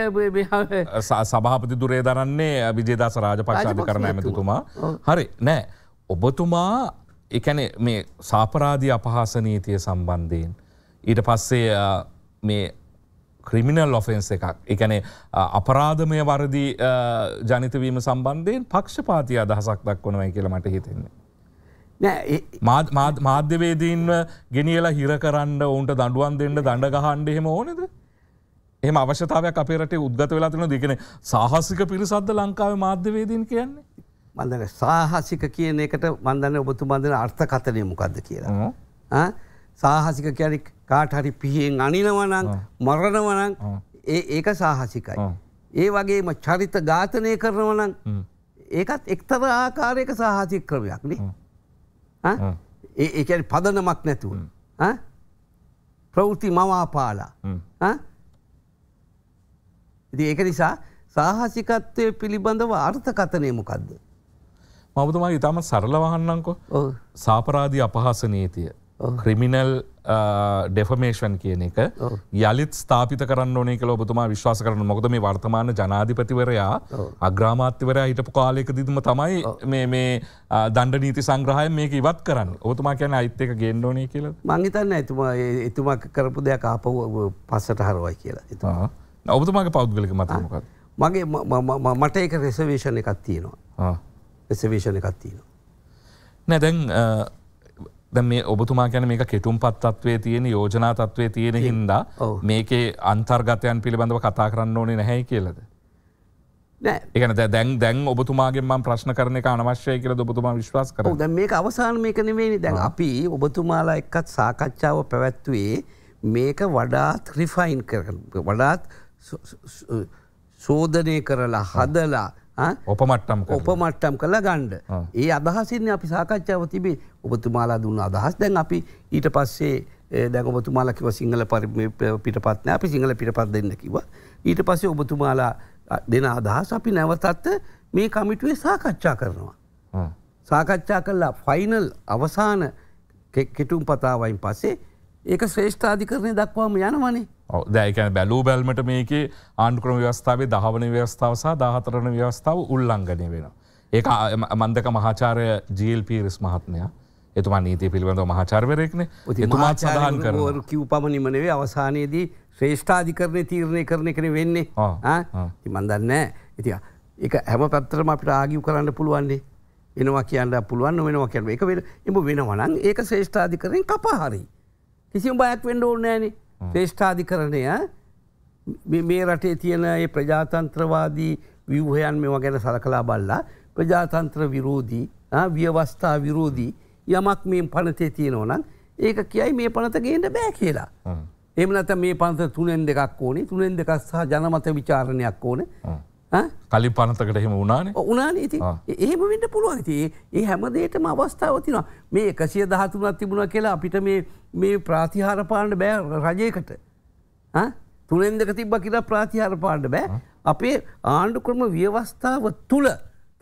සභාපති දුරේ දරන්නේ විජේදස රාජපක්ෂාධ කරන ඇමතුතුමා හරි නෑ ඔබතුමා එකන මේ සාපරාධී අපහාස නීතිය සම්බන්ධයෙන් ඊට පස්සේ මේ ක්‍රිමිනල් ඔෆෙන්න්ස එකක් එකනේ අපරාධමය වරදි ජනිතවීම සම්බන්ධයෙන් පක්ෂපාතිය අදහසක් දක්වනවයි කියල මට හිතෙන්නේ. මාධ්‍යවේදීන්ව ගෙනියලා හිර කරන්න ඔවුන්ට දඩුවන් දෙන්න දඩ ගහන්ඩ එහෙම ඕනෙද. එහම අවශ්‍යතාවයක් අපේරට උද්ගත වෙලා තින දෙකන සාහසික පිරිසද්ද ලංකාව මාධ්‍යවේදීන් කියන්නේ. මඳන සාහසික කියන එකට මන්දන්න ඔබතු බන්ධන අර්ථකතනය මොකක්ද කියලා. සාහසික කැරෙක් කාට හරි පිහෙන් අනිනවනං මරණවනං ඒක සාහසිකයි. ඒ වගේම චරිත ඝාතනය කරනවනං ඒකත් එක්තර ආකාරයක සාහසික ක්‍රමයක් නේ ඒකැන පදනමක් නැතුව ප්‍රවෘති මවාපාලා ඒක නිසා සාහසිකත්වය පිළිබඳව අර්ථකතනය මොකක්ද. මබතුමා ඉතාම සරලවහන්නංකො සාපරාධී අපහාසනීතිය ක්‍රිමිනල් ඩෙෆමේෂන් කියන එක යළිත් ස්ථාපිත කරන්න ඕනෙක ඔබතුමා විශ්වාස කරන මොකද මේ වර්තමාන ජනාධිපතිවරයා අග්‍රාමාත්‍යවරයා හිටපු කාලයක දිදම තමයි මේ දණ්ඩ නීති සංග්‍රහය මේක ඉවත් කරන්න ඔතුමා කියන අයිත්‍යක ගෙන්ඩෝනය කියල මංහිතන්න එතුමා එතුමා කරපු දෙයක් ආපව පස්සට හරවයි කියලා එතුවා ඔබතුමාගේ පෞද්ගලික මතමකත් මගේ මට එක රෙසවේෂණ එකක් තියෙනවා රෙසවේෂණ එකක් තියෙනවා නැදැන් දැ මේ ඔබතුමා ගැන මේ කෙටුම් පත්තත්වේ තියෙන යෝජනා තත්වය තියෙන හින්දා මේකේ අන්තර්ගතයන් පිළිබඳව කතා කරන්න ඕනේ නැහැයි කියලද. එකන දැන් දැන් ඔබතුමාගේ ම ප්‍රශ්න කරන අනවශ්‍යය කියල ඔබතුමා විශ්වාස කර ද මේ අවසාන මේකනවෙනි දැන් අපි ඔබතුමාලා එක්කත් සාකච්ඡාව පැවැත්වේ මේක වඩාත් රිෆයින් කර වඩාත් සෝධනය කරලා හදලා ඔපමට්ටම් ඔපමට්ටම් කළ ගණ්ඩ. ඒ අදහසින්න අපි සාකච්ඡාව තිබේ ඔබතුමාලා දුන්න අදහස් දැන් අපි ඊට පස්සේ දැක ඔබතුමාලකිව සිංහල පරි පිටපත්න අපි සිංහල පිටපත් දෙන්න කිව. ඊට පස්සේ ඔබතුමාලා දෙන අදහස් අපි නැවතත්ත මේ කමිටුවේ සාකච්ඡා කරනවා. සාකච්ඡා කල්ලා ෆයිනල් අවසාන කෙටුම් පතාවයින් පස්සේ ඒක ශ්‍රේෂ්ඨාධිකරණය දක්වාම යනවනේ දැකන බැලූබැල්මට මේකේ ආණ්ඩුක්‍රම ව්‍යවස්ථාවේ දහවන ව්‍යවස්ථාව සහ දාහතරන ව්‍යවස්ථාව උල්ලංගනය වෙන. ඒ මන්දක මහාචාරය ජල්ප රිස් මහත්මයා එතුමා නීතිය පිළිබඳ මහාචර්වරයෙක්න තුමා සහන් කර කිව්පමනිමනවේ අවසානයේදී ශ්‍රේෂ්ඨාධිකරණය තීරණය කරන එකන වෙන්නේ මන්දන්න ඉති එක හැම පත්තරම අපිට ආගිව් කරන්න පුළුවන්නේ එනවා කියන්න පුළුවන් වෙනවා කියන එක වෙන එම වෙනවනන් ඒක ශ්‍රේෂ්ඨාධිකරෙන් කපහරි කිසිම් බයක් වෙන්ඩ ඕන්නෑනේ ශ්‍රේෂ්ඨාධිකරණය මේ රටේ තියෙන ඒ ප්‍රජාතන්ත්‍රවාදී ව්‍යවහයන් මෙම ගැන සලකලා බල්ලා ප්‍රජාතන්ත්‍ර විරෝධී ව්‍යවස්ථා විරෝධී යමක් මේ පනතේ තියෙනවනම් ඒක කියයි මේ පනත ගේන්න බෑ කියලා. එමනත මේ පන්ත තුනෙන් දෙකක් ඕනේ තුනෙන් දෙකස් සහ ජනමත විචාරණයක් ඕන කලි පනතකට එහෙම උනාන උනාන ඉති එහෙම වෙන්න පුළුවන් ඇති ඒ හැමදේටම අවස්ථාවතින මේ එකසිය දහතුනත් තිබුණ කියලා අපිට මේ ප්‍රාතිහාර පාණ්ඩ බෑ රජයකට තුනෙන්දක තිබ්බ කියලා ප්‍රාතිහාර පාණ්ඩ බෑ අපේ ආණ්ඩු ක්‍රම ව්‍යවස්ථාව තුළ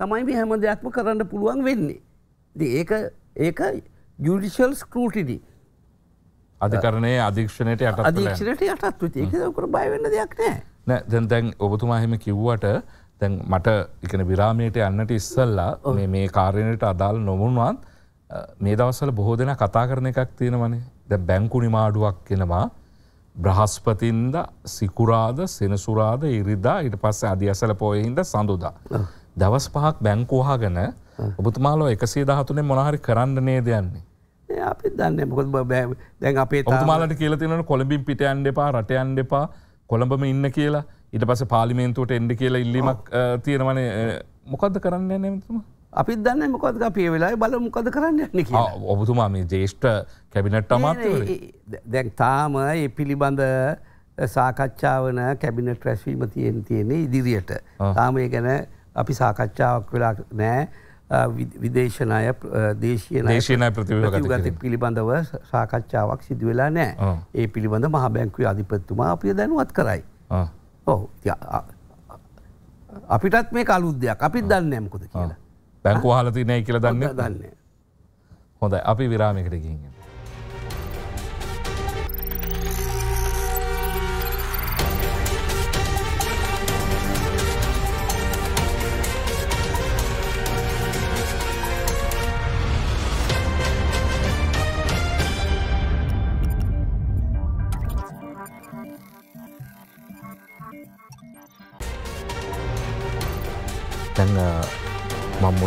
තමයි මේ හැම දෙයක්ම කරන්න පුළුවන් වෙන්නේ. ඒක ඒක ජුඩිෂල් ස්කරටිඩි අධිකරණය අධීක්ෂණයට යට අධීක්ෂණයට යටත්තු ඒක කර බයවෙන්න දෙයක් නෑ. නෑ දැන් දැන් ඔබතුමාහෙම කිව්වට දැන් මට එකන විරාමයට යන්නට ඉස්සල්ලා මේ කාරණයට අදාල් නොමුන්වන් මේ දවස්සල බොහෝ දෙෙන කතා කරන එකක් තියෙනවනේ ද බැංකු නිමාඩුවක් කෙනවා බ්‍රහස්පතින්ද සිකුරාද සෙනසුරාද ඉරිදා ඉට පස්ස අධි අසල පොයහින්ද සඳුදා. දවස් පහක් බැංකුහා ගැන ඔබතුමාලෝ එකසේ දහතුනේ මොනහරි කරන්න නේ දයන්නේ. අපි දන්න මොකද දැන් අපේ තුමාලට කියලතින කොළඹින් පිට අන්ඩ එපා රට අන්ඩ එපා කොළඹම ඉන්න කියලා ඉට පස පාලිමේන්තුවට එන්ඩ කියලා ඉල්ලීමක් තියෙනවන මොකක්ද කරන්න නැමතුම අපි දන්න මොකද අපිය වෙලා බල මොකද කරන්න යන ඔබතුමා මේ ජේෂ්ට කැබිනට් අමාත්‍ය දැන් තාම ඒ පිළිබඳ සාකච්ඡාවන කැබිනට රැස්වීම තියෙන් තියෙන ඉදිරියට තාම ඒ ගැන අපි සාකච්ඡාවක් වෙලා නෑ විදේශනය දේශීනය ප්‍රතිගත පිළිබඳව සාකච්ඡාවක් සිදුවෙලා නෑ ඒ පිළිබඳ මහ බැංකුව අධිපත්තුමා අපිය දැනුවත් කරයි. ඔහු අපිටත් මේ කලුද්දයක් අපිත් දන්නෑමකොද කියලා. බැංකු හලති නෑ කියල දන්න දන්නේ. හොඳ අපි විරාමිකට ගින්ගෙන.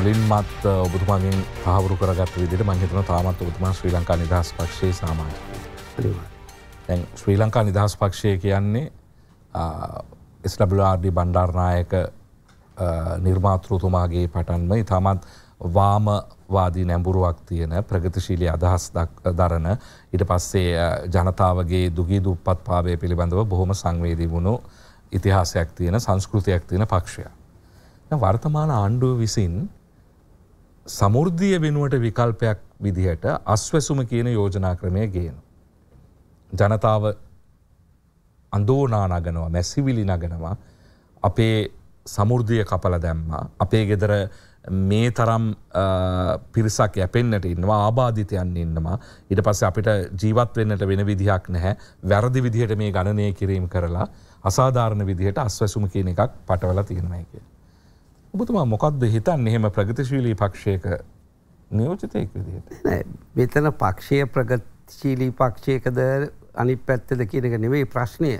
මුලින්මත් ඔබතුමාගින් පහවරු කරගත් විදිට මහිතන තාමත් ඔබතුමා ශ්‍රී ලංකා නිදහස් පක්ෂයේ සාමාජ ශ්‍රී ලංකා නිදහස් පක්ෂය කියන්නේ ස්ලබලාඩි බණ්ඩාර්නායක නිර්මාතෘතුමාගේ පටන්ම ඉතාමත් වාමවාදී නැඹුරුවක් තියෙන ප්‍රගතිශීලි අදහස් දරන ඉට පස්සේ ජනතාවගේ දුගී දුප්පත් පාවය පිළිබඳව බොහොම සංවේදී වුණු ඉතිහාසයක් තියෙන සංස්කෘතියක් තියෙන පක්ෂය. වර්තමාන ආණ්ඩුව විසින් සමෘද්ධිය වෙනුවට විකල්පයක් විදිහට අස්වැසුම කියන යෝජනා ක්‍රමය ගේන. ජනතාව අඳෝනා නගනවා මැසිවිලි නගනවා අපේ සමෘද්ධිය කපල දැම්මා අපේ ගෙදර මේ තරම් පිරිසක් යැපෙන්න්නට ඉන්නවා ආබාධිතයන් ඉන්නවා ඉට පස්ස අපිට ජීවත් වෙන්නට වෙන විදිහක් නැහැ වැරදි විදිහට මේ ගණනය කිරීම් කරලා අසාධාරණ විදිහට අස්වැසුම කියන එකක් පටවල තියෙනවා එක. ඔබතුමා මොකක්ද හිතන් එහෙම ප්‍රගතිශීලී පක්ෂයක නියෝජතයෙක් විදිහට. මෙතන පක්ෂය ප්‍රගතිශීලී පක්ෂයකද අනි පැත්තද කියනක නෙවෙයි ප්‍රශ්නය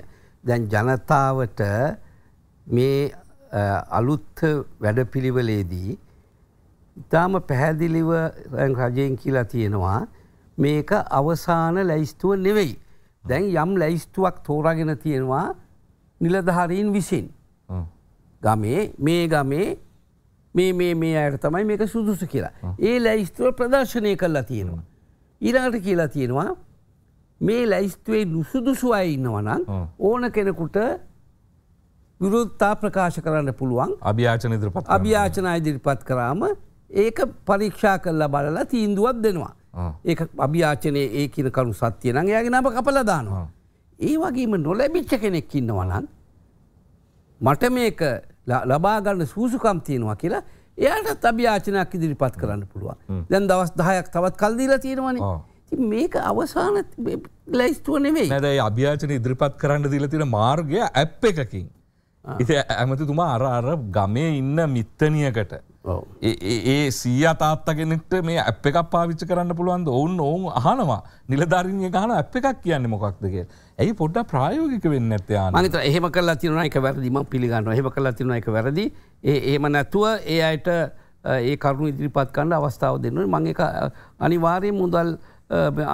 දැන් ජනතාවට මේ අලුත් වැඩපිළිවලේදී ඉතාම පැහැදිලිව රජයෙන් කියලා තියෙනවා මේක අවසාන ලැයිස්තුව නෙවෙයි. දැන් යම් ලැයිස්තුවක් තෝරගෙන තියෙනවා නිලධහරීන් විසින්. ගමේ මේ ගමේ මේ මේ මේ අයට තමයි මේක සුදුසු කියලා. ඒ ලැයිස්තුව ප්‍රදර්ශනය කරලා තියෙනවා. ඊළඟට කියලා තියෙනවා මේ ලැයිස්තුවේ නුසුදුසු අය ඉන්නවනම් ඕන කෙනෙකුට විරුත්තා ප්‍රකාශ කරන්න පුළුවන් අභ්‍යාචන ඉදිරිපත් අභ්‍යාචන ඉදිරිපත් කරාම ඒක පරීක්ෂා කරලා බලලා තීන්දුවක් දෙනවා. ඒ අභ්‍යාචනය ඒ කියන කරු සත්‍යය නං යාගේ නම කපලදානවා. ඒ වගේම නොලැබිච්ච කෙනෙක් ඉන්නවනන් මට මේක ලබාගන්න සූසුකම් තියෙනවා කියලා එයාට තබ්‍යාචනයක් ඉදිරිපත් කරන්න පුළුවන් දැන් දවස් දහයක් තවත් කල්දීලා තියෙනවන මේක අවසාන ලැයිස්තුව නෙවෙයි ඇදයි අභ්‍යාචන ඉදිරිපත් කරන්න දීලා තියෙන මාර්ගය ඇප් එකකින් ඉති ඇමතිතුමා අර අර ගමේ ඉන්න මිත්තනියකට ඒ සී අතාත්තගෙනෙට මේ ඇප් එකක් පාවිච්ච කරන්න පුළුවන්ද ඔවුන් ඔවුන් අහනවා නිලධාරිනය ගහන ඇප් එකක් කියන්න මොකක්දගේ ඇයි පොඩ්ඩ ප්‍රායෝගික වෙන්න ඇත්තයා මනිත එහෙම කල්ලා තිරුණ එක වැරදිම පිළිගන්න හෙම කල්ලා තිරුණ එක වැරදි ඒම නැතුව ඒ අයට ඒ කරුණු ඉදිරිපත් කන්න අවස්ථාව දෙන්න මං එක අනිවාරය මුදල්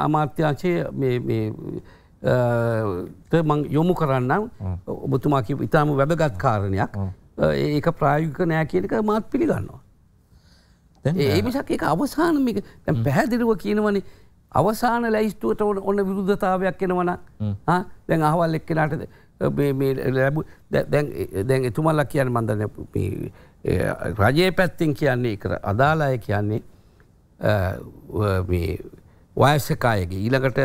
අමාත්‍යංශය මං යොමු කරන්නම් ඔබතුමා කිය ඉතාම වැදගත් කාරණයක් ඒක ප්‍රායුක නෑ කියනක මාත් පිළිගන්නවා. ඒ මිසක් එක අවසානමික පැහැදිරුව කියනවනේ අවසාන ලැයිස්තුවට ඕන ඔන්න විරුද්ධතාවයක් එනවන දැන් අහවල් එක්කෙනටද ලැබ දැන් එතුමල්ල කියන්න මන්දන රජයේ පැත්තිෙන් කියන්නේ කර අදාලාය කියන්නේ වයසකායගේ ඊළඟට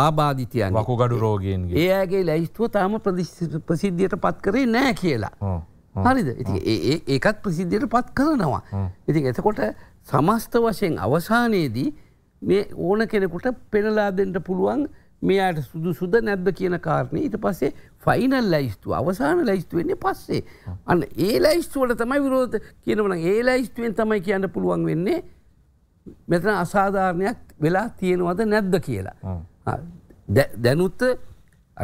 ආබාධිතයන් වකුගඩු රෝගයෙන් ඒගේ ලැයිස්තුව තාම ප්‍රසිද්ධියට පත් කරේ නෑ කියලා. හරිද ඒකත් ප්‍රසිද්ධියට පත් කරනවා. ඉති එතකොට සමස්ත වශයෙන් අවසානයේදී මේ ඕන කෙනෙකුට පෙනලා දෙන්නට පුළුවන් මෙයාට සුදු සුද නැද්ද කියන කාරණය ඊට පස්සේ ෆයිනල් ලයිස්තුව අවසාන ලයිස්තුවෙන්නේ පස්සේ. අන්න ඒ ලයිස්තුවට තමයි විරෝධ කියනවන ඒ ලයිස්තුවෙන් තමයි කියන්න පුළුවන් වෙන්නේ මෙතන අසාධාරණයක් වෙලා තියෙනවද නැද්ද කියලා. දැනුත්ත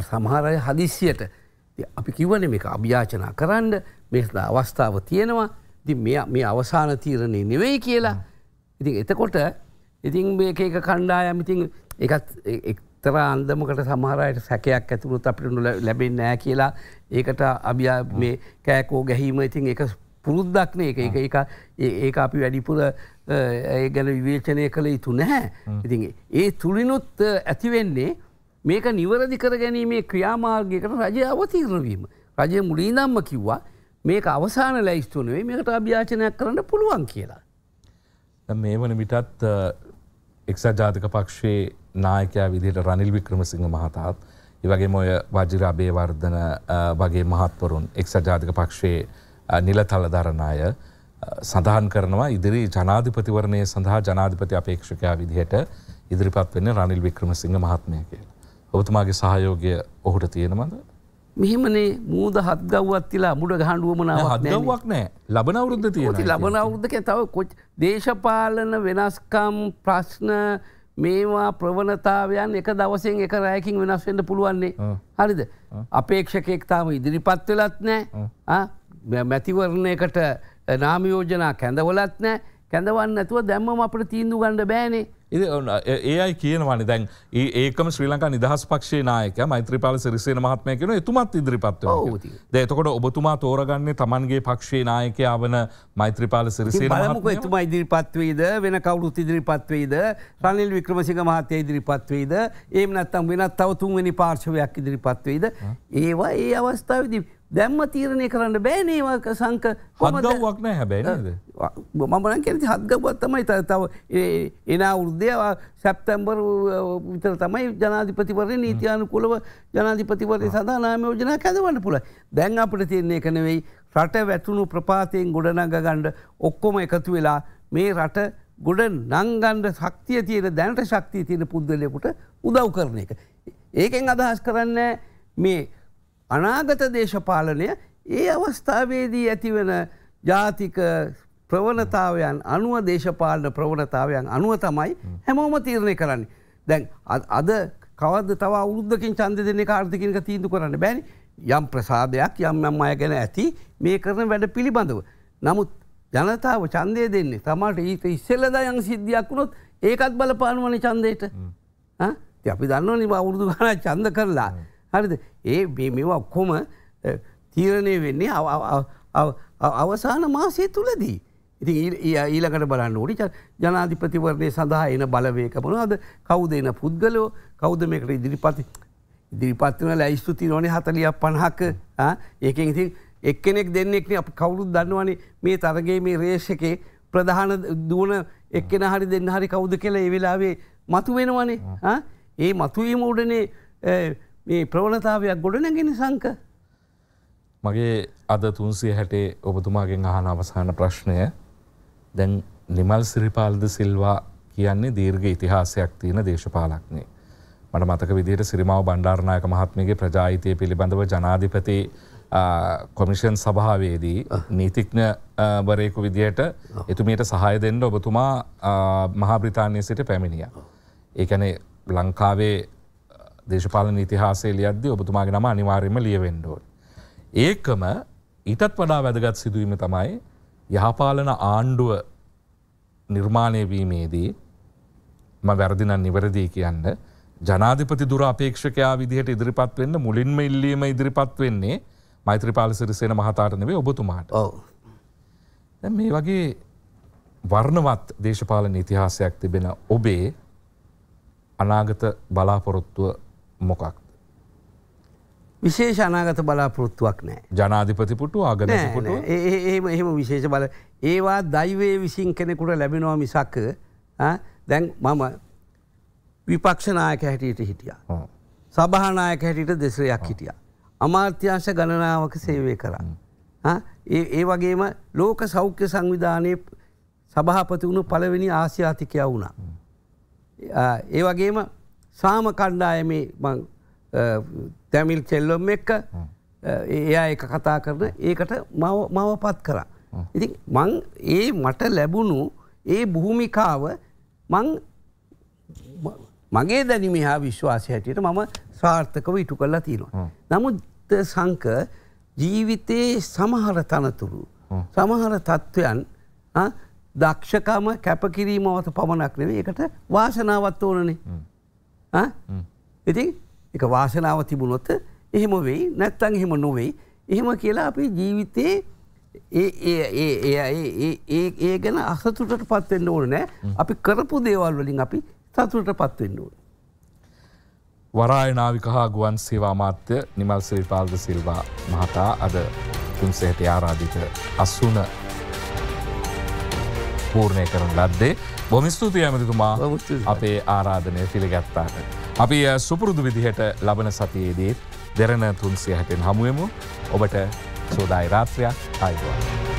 සමහරය හදිසියට අපි කිවන මේ අභ්‍යාචනා කරන්න මේලා අවස්ථාව තියෙනවා ති මේ අවසාන තීරණය නෙවෙයි කියලා. ඉති එතකොට ඉතින් මේක එක කණ්ඩායම් ඉතින් එකත් එක්තර අන්දමකට සමහරයට සැකයක් ඇතුරුත් අපිට ලැබෙන් නෑ කියලා ඒකට අභිය මේ කෑකෝ ගැහීම ඉතින් එක පුරුද්දක්න එක එක එක ඒක අපි වැඩිපුර ගැන විවේචනය කළ යුතු නැහැ ඉතින් ඒ තුළිනුත් ඇතිවෙන්නේ මේක නිවරදි කර ගැනීමේ ක්‍රියාමාර්ගයකට රජය අවතීරණවීම රජය මුලීනම්ම කිව්වා මේක අවසාන ලැයිස්තුනේ මේකට අභ්‍යාචනයක් කරන්න පුළුවන් කියලා. මේ වන විටත් එක්සත් ජාතික පක්ෂයේ නායකයා විදිහට රනිල් වික්‍රමසිංහ මහතාත් ඒවගේම ඔය වජිර අබේවර්ධන වගේ මහත්වරුන් එක්සත් ජාතික පක්ෂයේ නිලතල දරණ අය සඳහන් කරනවා ඉදිරි ජනාධිපතිවරණය සඳහා ජනාධිපති අපේක්ෂකයා විදිහට ඉදිරිපත් වෙන්න රනිල් වික්‍රමසිංහ මහත්මය කියලා. ඔබතුමාගේ සහයෝගය ඔහුට තියෙනමද? මෙහෙමනේ මූද හත්ගව්වත් කියලා මුඩ ගහණ්ඩුවමනාව හදවක් නෑ ලබන අවුද්ධ තිය ලබන අවුද්ධක තව කොච් දේශපාලන වෙනස්කම් ප්‍රශ්න මේවා ප්‍රවණතාවයන් එක දවසෙන් එක රෑකින් වෙනස්වෙන්ට පුළුවන්නේ හරිද අපේක්ෂකෙක් තාම ඉදිරිපත් වෙලත් නෑ මැතිවරණයකට නාමයෝජනා කැඳවලත් නෑ කැඳවන්න ඇතුව දැම්ම අපට තීන්දු ගණඩ බෑනේ ඒයි කියන වනි දැන් ඒකම ශ්‍රී ලංකා නිදහස් පක්ෂේ නායක මෛත්‍රපාල සිරිසේ මහත්මය කෙන එතුමත් ඉදිරිපත්ව දේතකොට ඔබතුමා තෝරගන්නේ තමන්ගේ පක්ෂේ නායකයා වන මෛත්‍රපාල සිරිසේ මක එතුම ඉදිරිපත්වේද වෙන කවුරුත් ඉදිරිපත්වේද රනිල් වික්‍රමසික මහතය ඉදිරිපත්වේද ඒම නත්තම් වෙනත් තවතුන්වැනි පාර්ශවයක් ඉදිරිපත්වේද ඒවා ඒ අවස්ථාවදී දැම්ම තීරණය කරන්න බෑනේවාක සංක හදවක්න හැබැයි මමන කෙනති හත්ගවත් තමයි තව එනා උෘදයවා සැප්තැම්බර් විතර තමයි ජනාධිපතිවරය නීතියානු කුලව ජනාධිපතිවරය සඳහා නාමයෝජනා කැදවන්න පුළ දැන් අපට තිරණය කනවෙයි රට වැටුණු ප්‍රපාතයෙන් ගොඩනඟ ගණ්ඩ ඔක්කොම එකතු වෙලා මේ රට ගොඩ නංගන්ඩ ශක්තිය තියෙන දැනට ශක්තිය තියෙන පුද්ගලයකුට උදව් කරන එක. ඒකෙන් අදහස් කරන්න මේ අනාගත දේශපාලනය ඒ අවස්ථාවේදී ඇතිවෙන ජාතික ප්‍රවණතාවයන් අනුව දේශපාලන ප්‍රවණතාවයන් අනුව තමයි හැමෝම තීරණය කරන්නේ. දැන් අද කවද තව අවුරුද්දකින් චන්ද දෙන්නේ කාර්ථිකනික තීන්දු කරන්න බැනි යම් ප්‍රසාදයක් යම් යම් අය ගැන ඇති මේ කරන වැඩ පිළිබඳව. නමුත් ජනතාව චන්දය දෙන්නේ තමට ඊට ඉස්සෙල්ලදයන් සිද්ධියක් වුණොත් ඒකත් බලපානුවන චන්දයට අපි දන්නවනි අවුරුදු ගන චන්ද කරලා හරිද ඒ මේවා ඔක්කොම තීරණය වෙන්නේ අවසාන මාසය තුළදී. ඉති ඊලකට බලන්න ඕඩි ජනාධිපතිවරණය සඳහා එන බලවේකමන අද කවුද එන පුද්ගලෝ කෞද මේකට ඉදිරිපති ඉදිරිපත්වන ලැයිස්තුති නොනේ හතලිය පණහක ඒකෙන් ඉතින් එක්කෙනෙක් දෙන්නෙක්න අප කවුරුත් දන්නවනේ මේ තරගේ මේ රේෂකේ ප්‍රධාන දුවන එක්කෙන හරි දෙන්න හරි කවුද කියලා ඒ වෙලාවේ මතු වෙනවනේ ඒ මතුවීම උඩනේ මේ ප්‍රවලතාවයක් ගොඩනැගෙන සංක. මගේ අද තුන්සේ හැටේ ඔබතුමාගෙන් අහන අවසාන ප්‍රශ්නය දැන් නිමල් සිරිපාල්ද සිල්වා කියන්නේ දීර්ග ඉතිහාසයක් තියෙන දේශපාලක්නේ. මට මතක විදියට සිරිමාව බණ්ඩාරණයක මහත්මගේ ප්‍රජාහිතය පිළිබඳව ජනාධිපති කොමිෂන් සභාවේදී නීතිඥවරයෙකු විදියට එතුමට සහය දෙන්න ඔබතුමා මහාබ්‍රිතාන්‍ය සිට පැමිණිය. ඒකැන ලංකාවේ දේශපාලන ඉතිහාසේ ලියද්දී ඔබතුමාගේ නම අනිවාර්යම ලියවෙන්ඩෝ. ඒකම ඊටත් වඩා වැදගත් සිදුවීම තමයි යහපාලන ආණ්ඩුව නිර්මාණය වීමේදී ම වැරදිනන් නිවැරදී කියන්න ජනාධිපති දුර අපේක්ෂකයා විදිහට ඉදිරිපත් වෙන්න මුලින්ම ඉල්ලීම ඉදිරිපත් වෙන්නේ මෛත්‍රපාල සිරිසෙන මහතාරනවේ ඔබතුමාට මේ වගේ වර්ණවත් දේශපාලන ඉතිහාසයක් තිබෙන ඔබේ අනාගත බලාපොරොත්තුව මොකක් විශේෂ අනාගත බලාපොරොත්තුවක් නෑ ජනාධිපතිපුට ආගනපුට ඒම එහෙම විශේෂ බල ඒවා දයිවේ විසින් කෙනෙකුට ලැබෙනවා මිසක්ක දැන් මම විපක්ෂනායක හැටියට හිටිය. සභහනායක හැටියට දෙසරයක් හිටිය. අමාත්‍යංශ ගණනාවක සේවය කරන්න. ඒ වගේම ලෝක සෞඛ්‍ය සංවිධානය සභහපති වුණු පළවෙනි ආසියාතිකය වුණා. ඒ වගේම සාම කණ්ඩායමේ තැමිල් චෙල්ලොම් එක්ක එයා එක කතා කරන ඒකට මව පත් කරා. ඉති මං ඒ මට ලැබුණු ඒ බොහොමිකාව මං මගේ දැනිම හා විශ්වාසය හැටියට මම සාර්ථකව ඉටු කරලා තියෙනවා. නමුත් සංක ජීවිතයේ සමහර තනතුරු සමහර තත්ත්වයන් දක්ෂකම කැපකිරීමවත පමණක් නෙවේ එකට වාසනාවත් ඕනනේ. ඉතින් එක වාසනාව තිබුණොත් එහෙම වෙයි නැත්තන් එහෙම නොවෙයි එහෙම කියලා අපේ ජීවිතයේ ඒ ගැන අසතුටට පත්වෙන්න ඕන නෑ අපි කරපු දේවල් වලින් අපි සතුට පත්වෙන්න ඕන. වරායනාවික හා ගුවන් සේවා මාත්‍ය නිමල් සිරිපාල්ද සිල්වා මහතා අද තුන්සේට ආරාධිත අස්සුන පූර්ණය කරන ලද්දේ බොම ස්තුතියි ඇමතිතුමා අපේ ආරාධනය පිළිගත්තාට. අපි සුපුරුදු විදිහට ලබන සතියේදීත් දෙරණ තුන්සිය හැටෙන් හමුවමු ඔබට සෝදායි රාත්‍රයක් අයිවා.